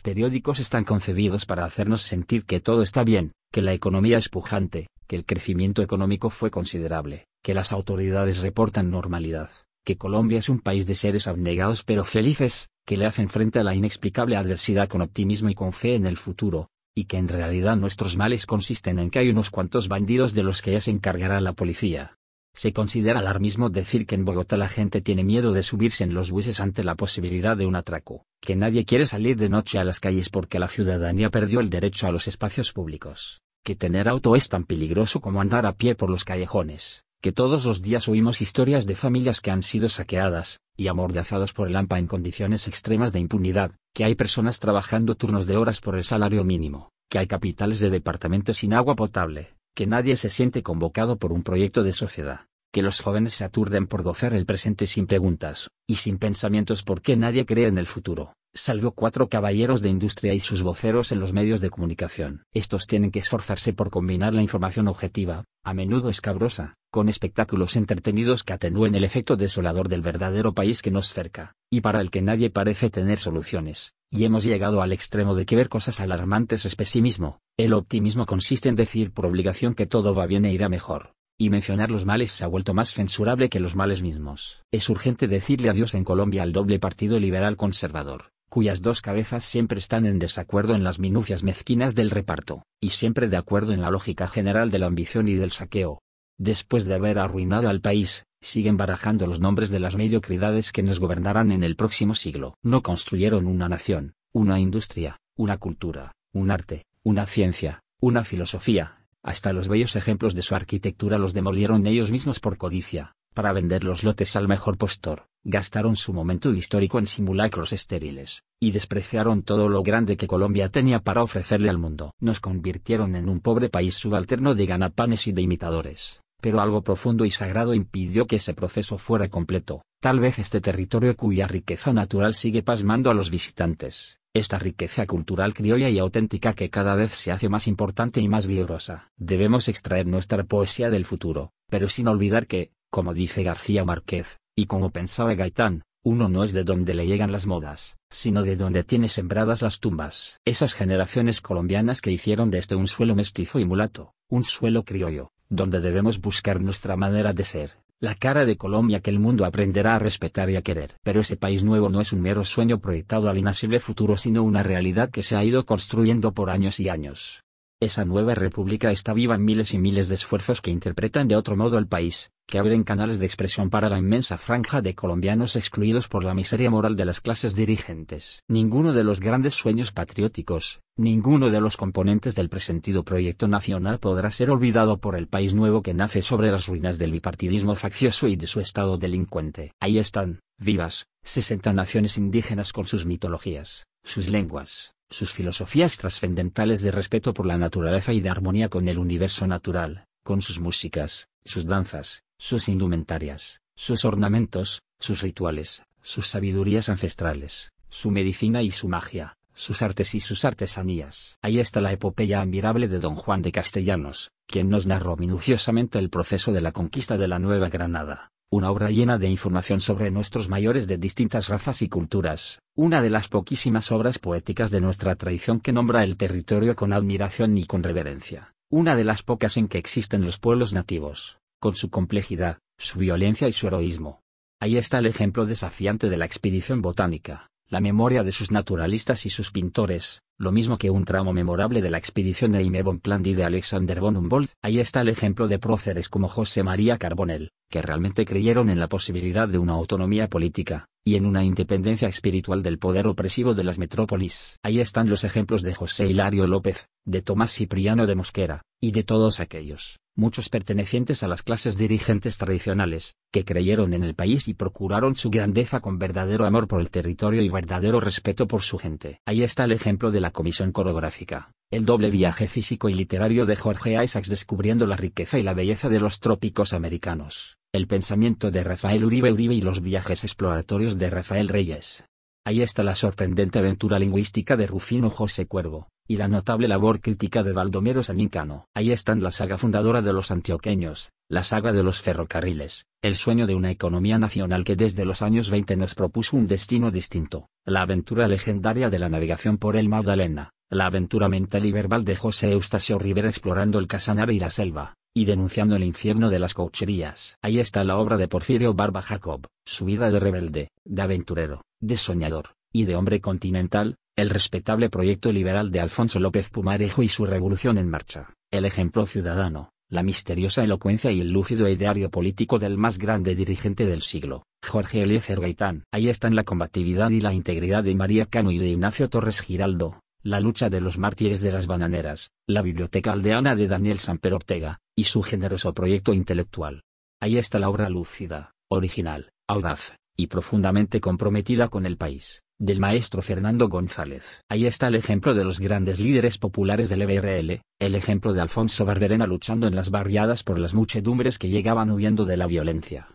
periódicos están concebidos para hacernos sentir que todo está bien, que la economía es pujante, que el crecimiento económico fue considerable, que las autoridades reportan normalidad, que Colombia es un país de seres abnegados pero felices, que le hacen frente a la inexplicable adversidad con optimismo y con fe en el futuro, y que en realidad nuestros males consisten en que hay unos cuantos bandidos de los que ya se encargará la policía, se considera alarmismo decir que en Bogotá la gente tiene miedo de subirse en los buses ante la posibilidad de un atraco, que nadie quiere salir de noche a las calles porque la ciudadanía perdió el derecho a los espacios públicos, que tener auto es tan peligroso como andar a pie por los callejones, que todos los días oímos historias de familias que han sido saqueadas, y amordazadas por el AMPA en condiciones extremas de impunidad, que hay personas trabajando turnos de horas por el salario mínimo, que hay capitales de departamentos sin agua potable, que nadie se siente convocado por un proyecto de sociedad, que los jóvenes se aturden por gozar el presente sin preguntas, y sin pensamientos porque nadie cree en el futuro, salvo cuatro caballeros de industria y sus voceros en los medios de comunicación. Estos tienen que esforzarse por combinar la información objetiva, a menudo escabrosa, con espectáculos entretenidos que atenúen el efecto desolador del verdadero país que nos cerca, y para el que nadie parece tener soluciones, y hemos llegado al extremo de que ver cosas alarmantes es pesimismo. El optimismo consiste en decir por obligación que todo va bien e irá mejor, y mencionar los males se ha vuelto más censurable que los males mismos. Es urgente decirle adiós en Colombia al doble partido liberal conservador, cuyas dos cabezas siempre están en desacuerdo en las minucias mezquinas del reparto, y siempre de acuerdo en la lógica general de la ambición y del saqueo. Después de haber arruinado al país, siguen barajando los nombres de las mediocridades que nos gobernarán en el próximo siglo. No construyeron una nación, una industria, una cultura, un arte, una ciencia, una filosofía, hasta los bellos ejemplos de su arquitectura los demolieron ellos mismos por codicia, para vender los lotes al mejor postor, gastaron su momento histórico en simulacros estériles, y despreciaron todo lo grande que Colombia tenía para ofrecerle al mundo. Nos convirtieron en un pobre país subalterno de ganapanes y de imitadores pero algo profundo y sagrado impidió que ese proceso fuera completo. Tal vez este territorio cuya riqueza natural sigue pasmando a los visitantes, esta riqueza cultural criolla y auténtica que cada vez se hace más importante y más vigorosa. Debemos extraer nuestra poesía del futuro, pero sin olvidar que, como dice García Márquez, y como pensaba Gaitán, uno no es de donde le llegan las modas, sino de donde tiene sembradas las tumbas. Esas generaciones colombianas que hicieron de este un suelo mestizo y mulato, un suelo criollo, donde debemos buscar nuestra manera de ser, la cara de Colombia que el mundo aprenderá a respetar y a querer. Pero ese país nuevo no es un mero sueño proyectado al inasible futuro, sino una realidad que se ha ido construyendo por años y años. Esa nueva república está viva en miles y miles de esfuerzos que interpretan de otro modo el país, que abren canales de expresión para la inmensa franja de colombianos excluidos por la miseria moral de las clases dirigentes. Ninguno de los grandes sueños patrióticos, ninguno de los componentes del presentido proyecto nacional podrá ser olvidado por el país nuevo que nace sobre las ruinas del bipartidismo faccioso y de su estado delincuente. Ahí están, vivas, 60 naciones indígenas con sus mitologías, sus lenguas, sus filosofías trascendentales de respeto por la naturaleza y de armonía con el universo natural, con sus músicas, sus danzas, sus indumentarias, sus ornamentos, sus rituales, sus sabidurías ancestrales, su medicina y su magia, sus artes y sus artesanías. Ahí está la epopeya admirable de don Juan de Castellanos, quien nos narró minuciosamente el proceso de la conquista de la Nueva Granada, una obra llena de información sobre nuestros mayores de distintas razas y culturas, una de las poquísimas obras poéticas de nuestra tradición que nombra el territorio con admiración y con reverencia, una de las pocas en que existen los pueblos nativos, con su complejidad, su violencia y su heroísmo. Ahí está el ejemplo desafiante de la expedición botánica, la memoria de sus naturalistas y sus pintores, lo mismo que un tramo memorable de la expedición de Imé Bonpland y de Alexander von Humboldt. Ahí está el ejemplo de próceres como José María Carbonell, que realmente creyeron en la posibilidad de una autonomía política, y en una independencia espiritual del poder opresivo de las metrópolis. Ahí están los ejemplos de José Hilario López, de Tomás Cipriano de Mosquera, y de todos aquellos muchos pertenecientes a las clases dirigentes tradicionales, que creyeron en el país y procuraron su grandeza con verdadero amor por el territorio y verdadero respeto por su gente. Ahí está el ejemplo de la Comisión Coreográfica, el doble viaje físico y literario de Jorge Isaacs descubriendo la riqueza y la belleza de los trópicos americanos, el pensamiento de Rafael Uribe Uribe y los viajes exploratorios de Rafael Reyes. Ahí está la sorprendente aventura lingüística de Rufino José Cuervo, y la notable labor crítica de Baldomero Sanincano. Ahí están la saga fundadora de los antioqueños, la saga de los ferrocarriles, el sueño de una economía nacional que desde los años 20 nos propuso un destino distinto, la aventura legendaria de la navegación por el Magdalena, la aventura mental y verbal de José Eustasio Rivera explorando el Casanar y la selva, y denunciando el infierno de las cocherías. Ahí está la obra de Porfirio Barba Jacob, su vida de rebelde, de aventurero, de soñador, y de hombre continental, el respetable proyecto liberal de Alfonso López Pumarejo y su revolución en marcha, el ejemplo ciudadano, la misteriosa elocuencia y el lúcido ideario político del más grande dirigente del siglo, Jorge Eliezer Gaitán. Ahí están la combatividad y la integridad de María Cano y de Ignacio Torres Giraldo, la lucha de los mártires de las bananeras, la biblioteca aldeana de Daniel Samper Ortega, y su generoso proyecto intelectual. Ahí está la obra lúcida, original, audaz, y profundamente comprometida con el país, del maestro Fernando González. Ahí está el ejemplo de los grandes líderes populares del EBRL, el ejemplo de Alfonso Barberena luchando en las barriadas por las muchedumbres que llegaban huyendo de la violencia.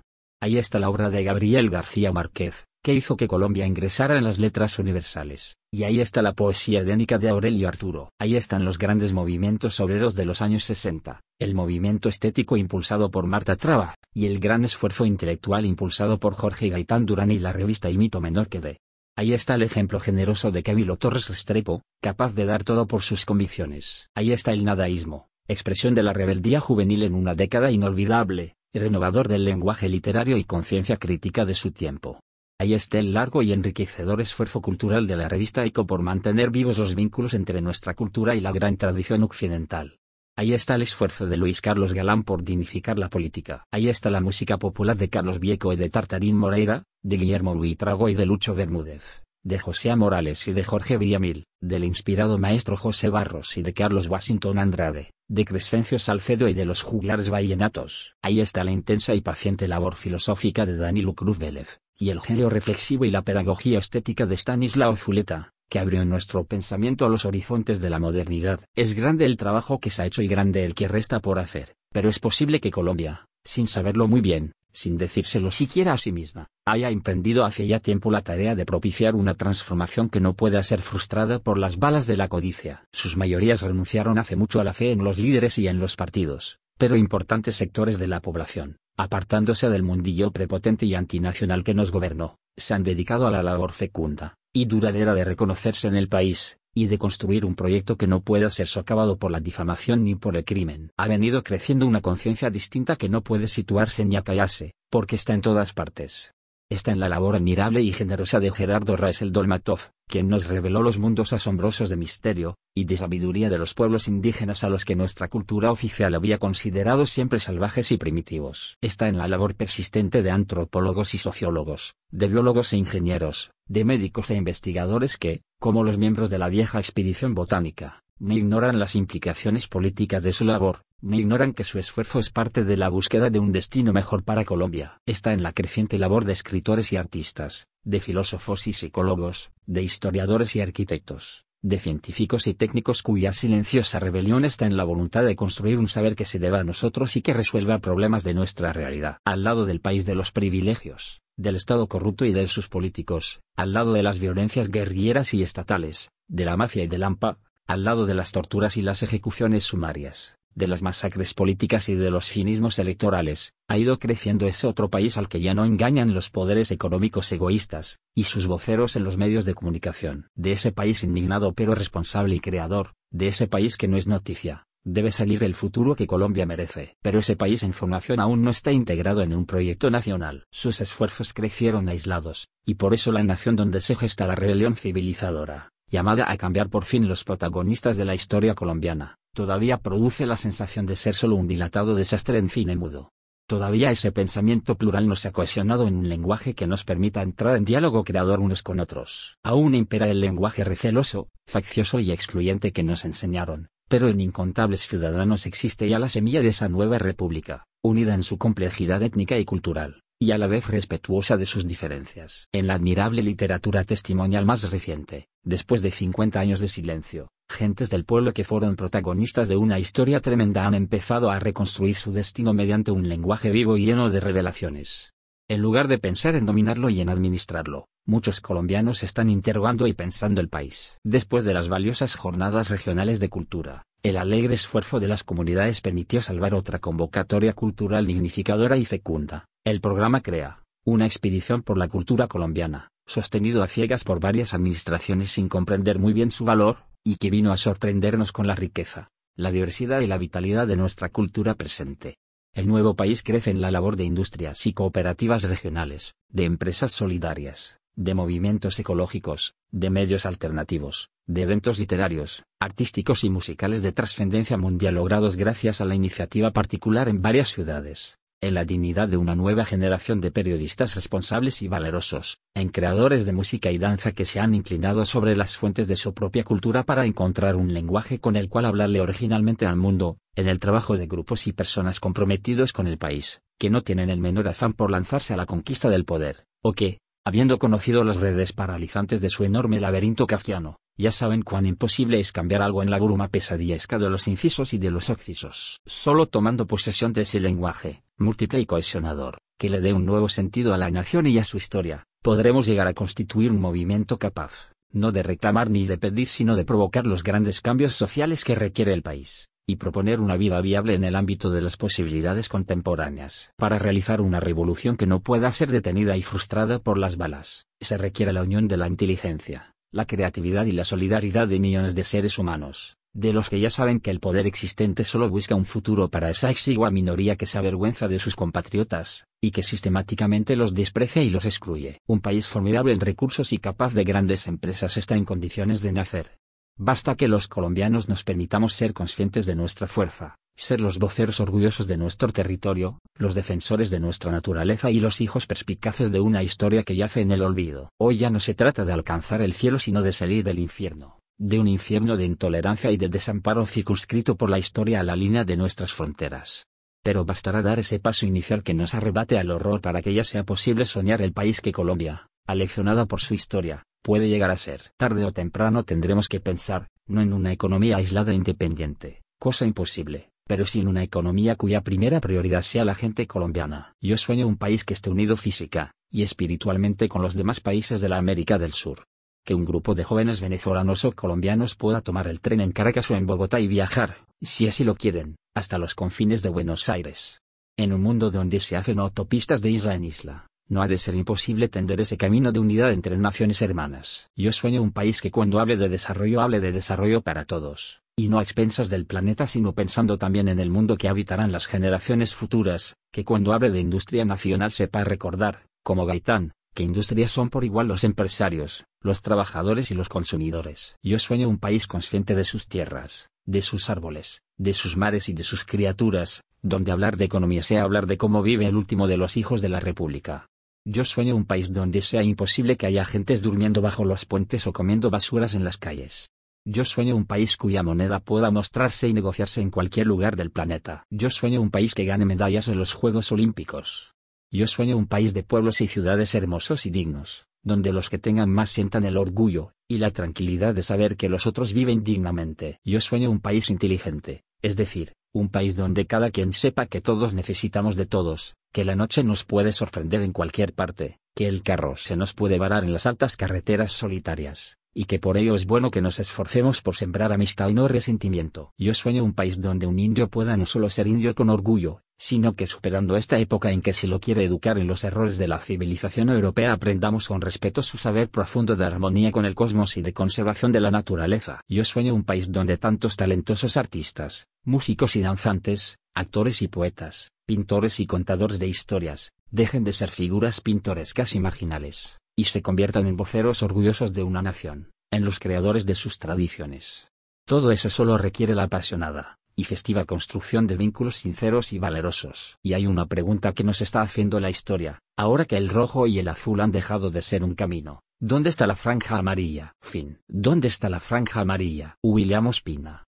Ahí está la obra de Gabriel García Márquez, que hizo que Colombia ingresara en las letras universales, y ahí está la poesía edénica de Aurelio Arturo. Ahí están los grandes movimientos obreros de los años 60, el movimiento estético impulsado por Marta Traba, y el gran esfuerzo intelectual impulsado por Jorge Gaitán Durán y la revista Imito mito menor que de Ahí está el ejemplo generoso de Cabilo Torres Restrepo, capaz de dar todo por sus convicciones. Ahí está el nadaísmo, expresión de la rebeldía juvenil en una década inolvidable, renovador del lenguaje literario y conciencia crítica de su tiempo. Ahí está el largo y enriquecedor esfuerzo cultural de la revista ECO por mantener vivos los vínculos entre nuestra cultura y la gran tradición occidental. Ahí está el esfuerzo de Luis Carlos Galán por dignificar la política. Ahí está la música popular de Carlos Vieco y de Tartarín Moreira, de Guillermo Trago y de Lucho Bermúdez, de José Morales y de Jorge Villamil, del inspirado maestro José Barros y de Carlos Washington Andrade, de Crescencio Salcedo y de los juglares vallenatos. Ahí está la intensa y paciente labor filosófica de Danilo Cruz Vélez, y el genio reflexivo y la pedagogía estética de Stanislao Zuleta que abrió nuestro pensamiento a los horizontes de la modernidad. Es grande el trabajo que se ha hecho y grande el que resta por hacer, pero es posible que Colombia, sin saberlo muy bien, sin decírselo siquiera a sí misma, haya emprendido hace ya tiempo la tarea de propiciar una transformación que no pueda ser frustrada por las balas de la codicia. Sus mayorías renunciaron hace mucho a la fe en los líderes y en los partidos, pero importantes sectores de la población, apartándose del mundillo prepotente y antinacional que nos gobernó, se han dedicado a la labor fecunda, y duradera de reconocerse en el país, y de construir un proyecto que no pueda ser socavado por la difamación ni por el crimen. Ha venido creciendo una conciencia distinta que no puede situarse ni acallarse, porque está en todas partes. Está en la labor admirable y generosa de Gerardo Raesel Dolmatov, quien nos reveló los mundos asombrosos de misterio, y de sabiduría de los pueblos indígenas a los que nuestra cultura oficial había considerado siempre salvajes y primitivos. Está en la labor persistente de antropólogos y sociólogos, de biólogos e ingenieros, de médicos e investigadores que, como los miembros de la vieja expedición botánica, no ignoran las implicaciones políticas de su labor, me ignoran que su esfuerzo es parte de la búsqueda de un destino mejor para Colombia. Está en la creciente labor de escritores y artistas, de filósofos y psicólogos, de historiadores y arquitectos, de científicos y técnicos cuya silenciosa rebelión está en la voluntad de construir un saber que se deba a nosotros y que resuelva problemas de nuestra realidad. Al lado del país de los privilegios, del Estado corrupto y de sus políticos, al lado de las violencias guerrilleras y estatales, de la mafia y del AMPA, al lado de las torturas y las ejecuciones sumarias, de las masacres políticas y de los cinismos electorales, ha ido creciendo ese otro país al que ya no engañan los poderes económicos egoístas, y sus voceros en los medios de comunicación, de ese país indignado pero responsable y creador, de ese país que no es noticia, Debe salir el futuro que Colombia merece. Pero ese país en formación aún no está integrado en un proyecto nacional. Sus esfuerzos crecieron aislados, y por eso la nación donde se gesta la rebelión civilizadora, llamada a cambiar por fin los protagonistas de la historia colombiana, todavía produce la sensación de ser solo un dilatado desastre en cine mudo. Todavía ese pensamiento plural no se ha cohesionado en un lenguaje que nos permita entrar en diálogo creador unos con otros. Aún impera el lenguaje receloso, faccioso y excluyente que nos enseñaron, pero en incontables ciudadanos existe ya la semilla de esa nueva república, unida en su complejidad étnica y cultural, y a la vez respetuosa de sus diferencias. En la admirable literatura testimonial más reciente, después de 50 años de silencio, gentes del pueblo que fueron protagonistas de una historia tremenda han empezado a reconstruir su destino mediante un lenguaje vivo y lleno de revelaciones. En lugar de pensar en dominarlo y en administrarlo, muchos colombianos están interrogando y pensando el país. Después de las valiosas jornadas regionales de cultura, el alegre esfuerzo de las comunidades permitió salvar otra convocatoria cultural dignificadora y fecunda, el programa CREA, una expedición por la cultura colombiana, sostenido a ciegas por varias administraciones sin comprender muy bien su valor, y que vino a sorprendernos con la riqueza, la diversidad y la vitalidad de nuestra cultura presente. El nuevo país crece en la labor de industrias y cooperativas regionales, de empresas solidarias, de movimientos ecológicos, de medios alternativos, de eventos literarios, artísticos y musicales de trascendencia mundial logrados gracias a la iniciativa particular en varias ciudades, en la dignidad de una nueva generación de periodistas responsables y valerosos, en creadores de música y danza que se han inclinado sobre las fuentes de su propia cultura para encontrar un lenguaje con el cual hablarle originalmente al mundo, en el trabajo de grupos y personas comprometidos con el país, que no tienen el menor afán por lanzarse a la conquista del poder, o que, Habiendo conocido las redes paralizantes de su enorme laberinto kafiano, ya saben cuán imposible es cambiar algo en la bruma pesadillesca de los incisos y de los occisos. Solo tomando posesión de ese lenguaje, múltiple y cohesionador, que le dé un nuevo sentido a la nación y a su historia, podremos llegar a constituir un movimiento capaz, no de reclamar ni de pedir, sino de provocar los grandes cambios sociales que requiere el país y proponer una vida viable en el ámbito de las posibilidades contemporáneas. Para realizar una revolución que no pueda ser detenida y frustrada por las balas, se requiere la unión de la inteligencia, la creatividad y la solidaridad de millones de seres humanos, de los que ya saben que el poder existente solo busca un futuro para esa exigua minoría que se avergüenza de sus compatriotas, y que sistemáticamente los desprecia y los excluye. Un país formidable en recursos y capaz de grandes empresas está en condiciones de nacer, Basta que los colombianos nos permitamos ser conscientes de nuestra fuerza, ser los voceros orgullosos de nuestro territorio, los defensores de nuestra naturaleza y los hijos perspicaces de una historia que yace en el olvido. Hoy ya no se trata de alcanzar el cielo sino de salir del infierno, de un infierno de intolerancia y de desamparo circunscrito por la historia a la línea de nuestras fronteras. Pero bastará dar ese paso inicial que nos arrebate al horror para que ya sea posible soñar el país que Colombia, aleccionada por su historia, puede llegar a ser. Tarde o temprano tendremos que pensar, no en una economía aislada e independiente, cosa imposible, pero sí en una economía cuya primera prioridad sea la gente colombiana. Yo sueño un país que esté unido física y espiritualmente con los demás países de la América del Sur. Que un grupo de jóvenes venezolanos o colombianos pueda tomar el tren en Caracas o en Bogotá y viajar, si así lo quieren, hasta los confines de Buenos Aires. En un mundo donde se hacen autopistas de isla en isla no ha de ser imposible tender ese camino de unidad entre naciones hermanas. Yo sueño un país que cuando hable de desarrollo hable de desarrollo para todos, y no a expensas del planeta sino pensando también en el mundo que habitarán las generaciones futuras, que cuando hable de industria nacional sepa recordar, como Gaitán, que industrias son por igual los empresarios, los trabajadores y los consumidores. Yo sueño un país consciente de sus tierras, de sus árboles, de sus mares y de sus criaturas, donde hablar de economía sea hablar de cómo vive el último de los hijos de la República, yo sueño un país donde sea imposible que haya gentes durmiendo bajo los puentes o comiendo basuras en las calles. Yo sueño un país cuya moneda pueda mostrarse y negociarse en cualquier lugar del planeta. Yo sueño un país que gane medallas en los Juegos Olímpicos. Yo sueño un país de pueblos y ciudades hermosos y dignos, donde los que tengan más sientan el orgullo, y la tranquilidad de saber que los otros viven dignamente. Yo sueño un país inteligente, es decir, un país donde cada quien sepa que todos necesitamos de todos, que la noche nos puede sorprender en cualquier parte, que el carro se nos puede varar en las altas carreteras solitarias, y que por ello es bueno que nos esforcemos por sembrar amistad y no resentimiento. Yo sueño un país donde un indio pueda no solo ser indio con orgullo, sino que superando esta época en que se lo quiere educar en los errores de la civilización europea aprendamos con respeto su saber profundo de armonía con el cosmos y de conservación de la naturaleza. Yo sueño un país donde tantos talentosos artistas, músicos y danzantes, actores y poetas, pintores y contadores de historias, dejen de ser figuras pintorescas y marginales, y se conviertan en voceros orgullosos de una nación, en los creadores de sus tradiciones. Todo eso solo requiere la apasionada y festiva construcción de vínculos sinceros y valerosos. Y hay una pregunta que nos está haciendo la historia, ahora que el rojo y el azul han dejado de ser un camino, ¿dónde está la franja amarilla? Fin. ¿Dónde está la franja amarilla? William Ospina.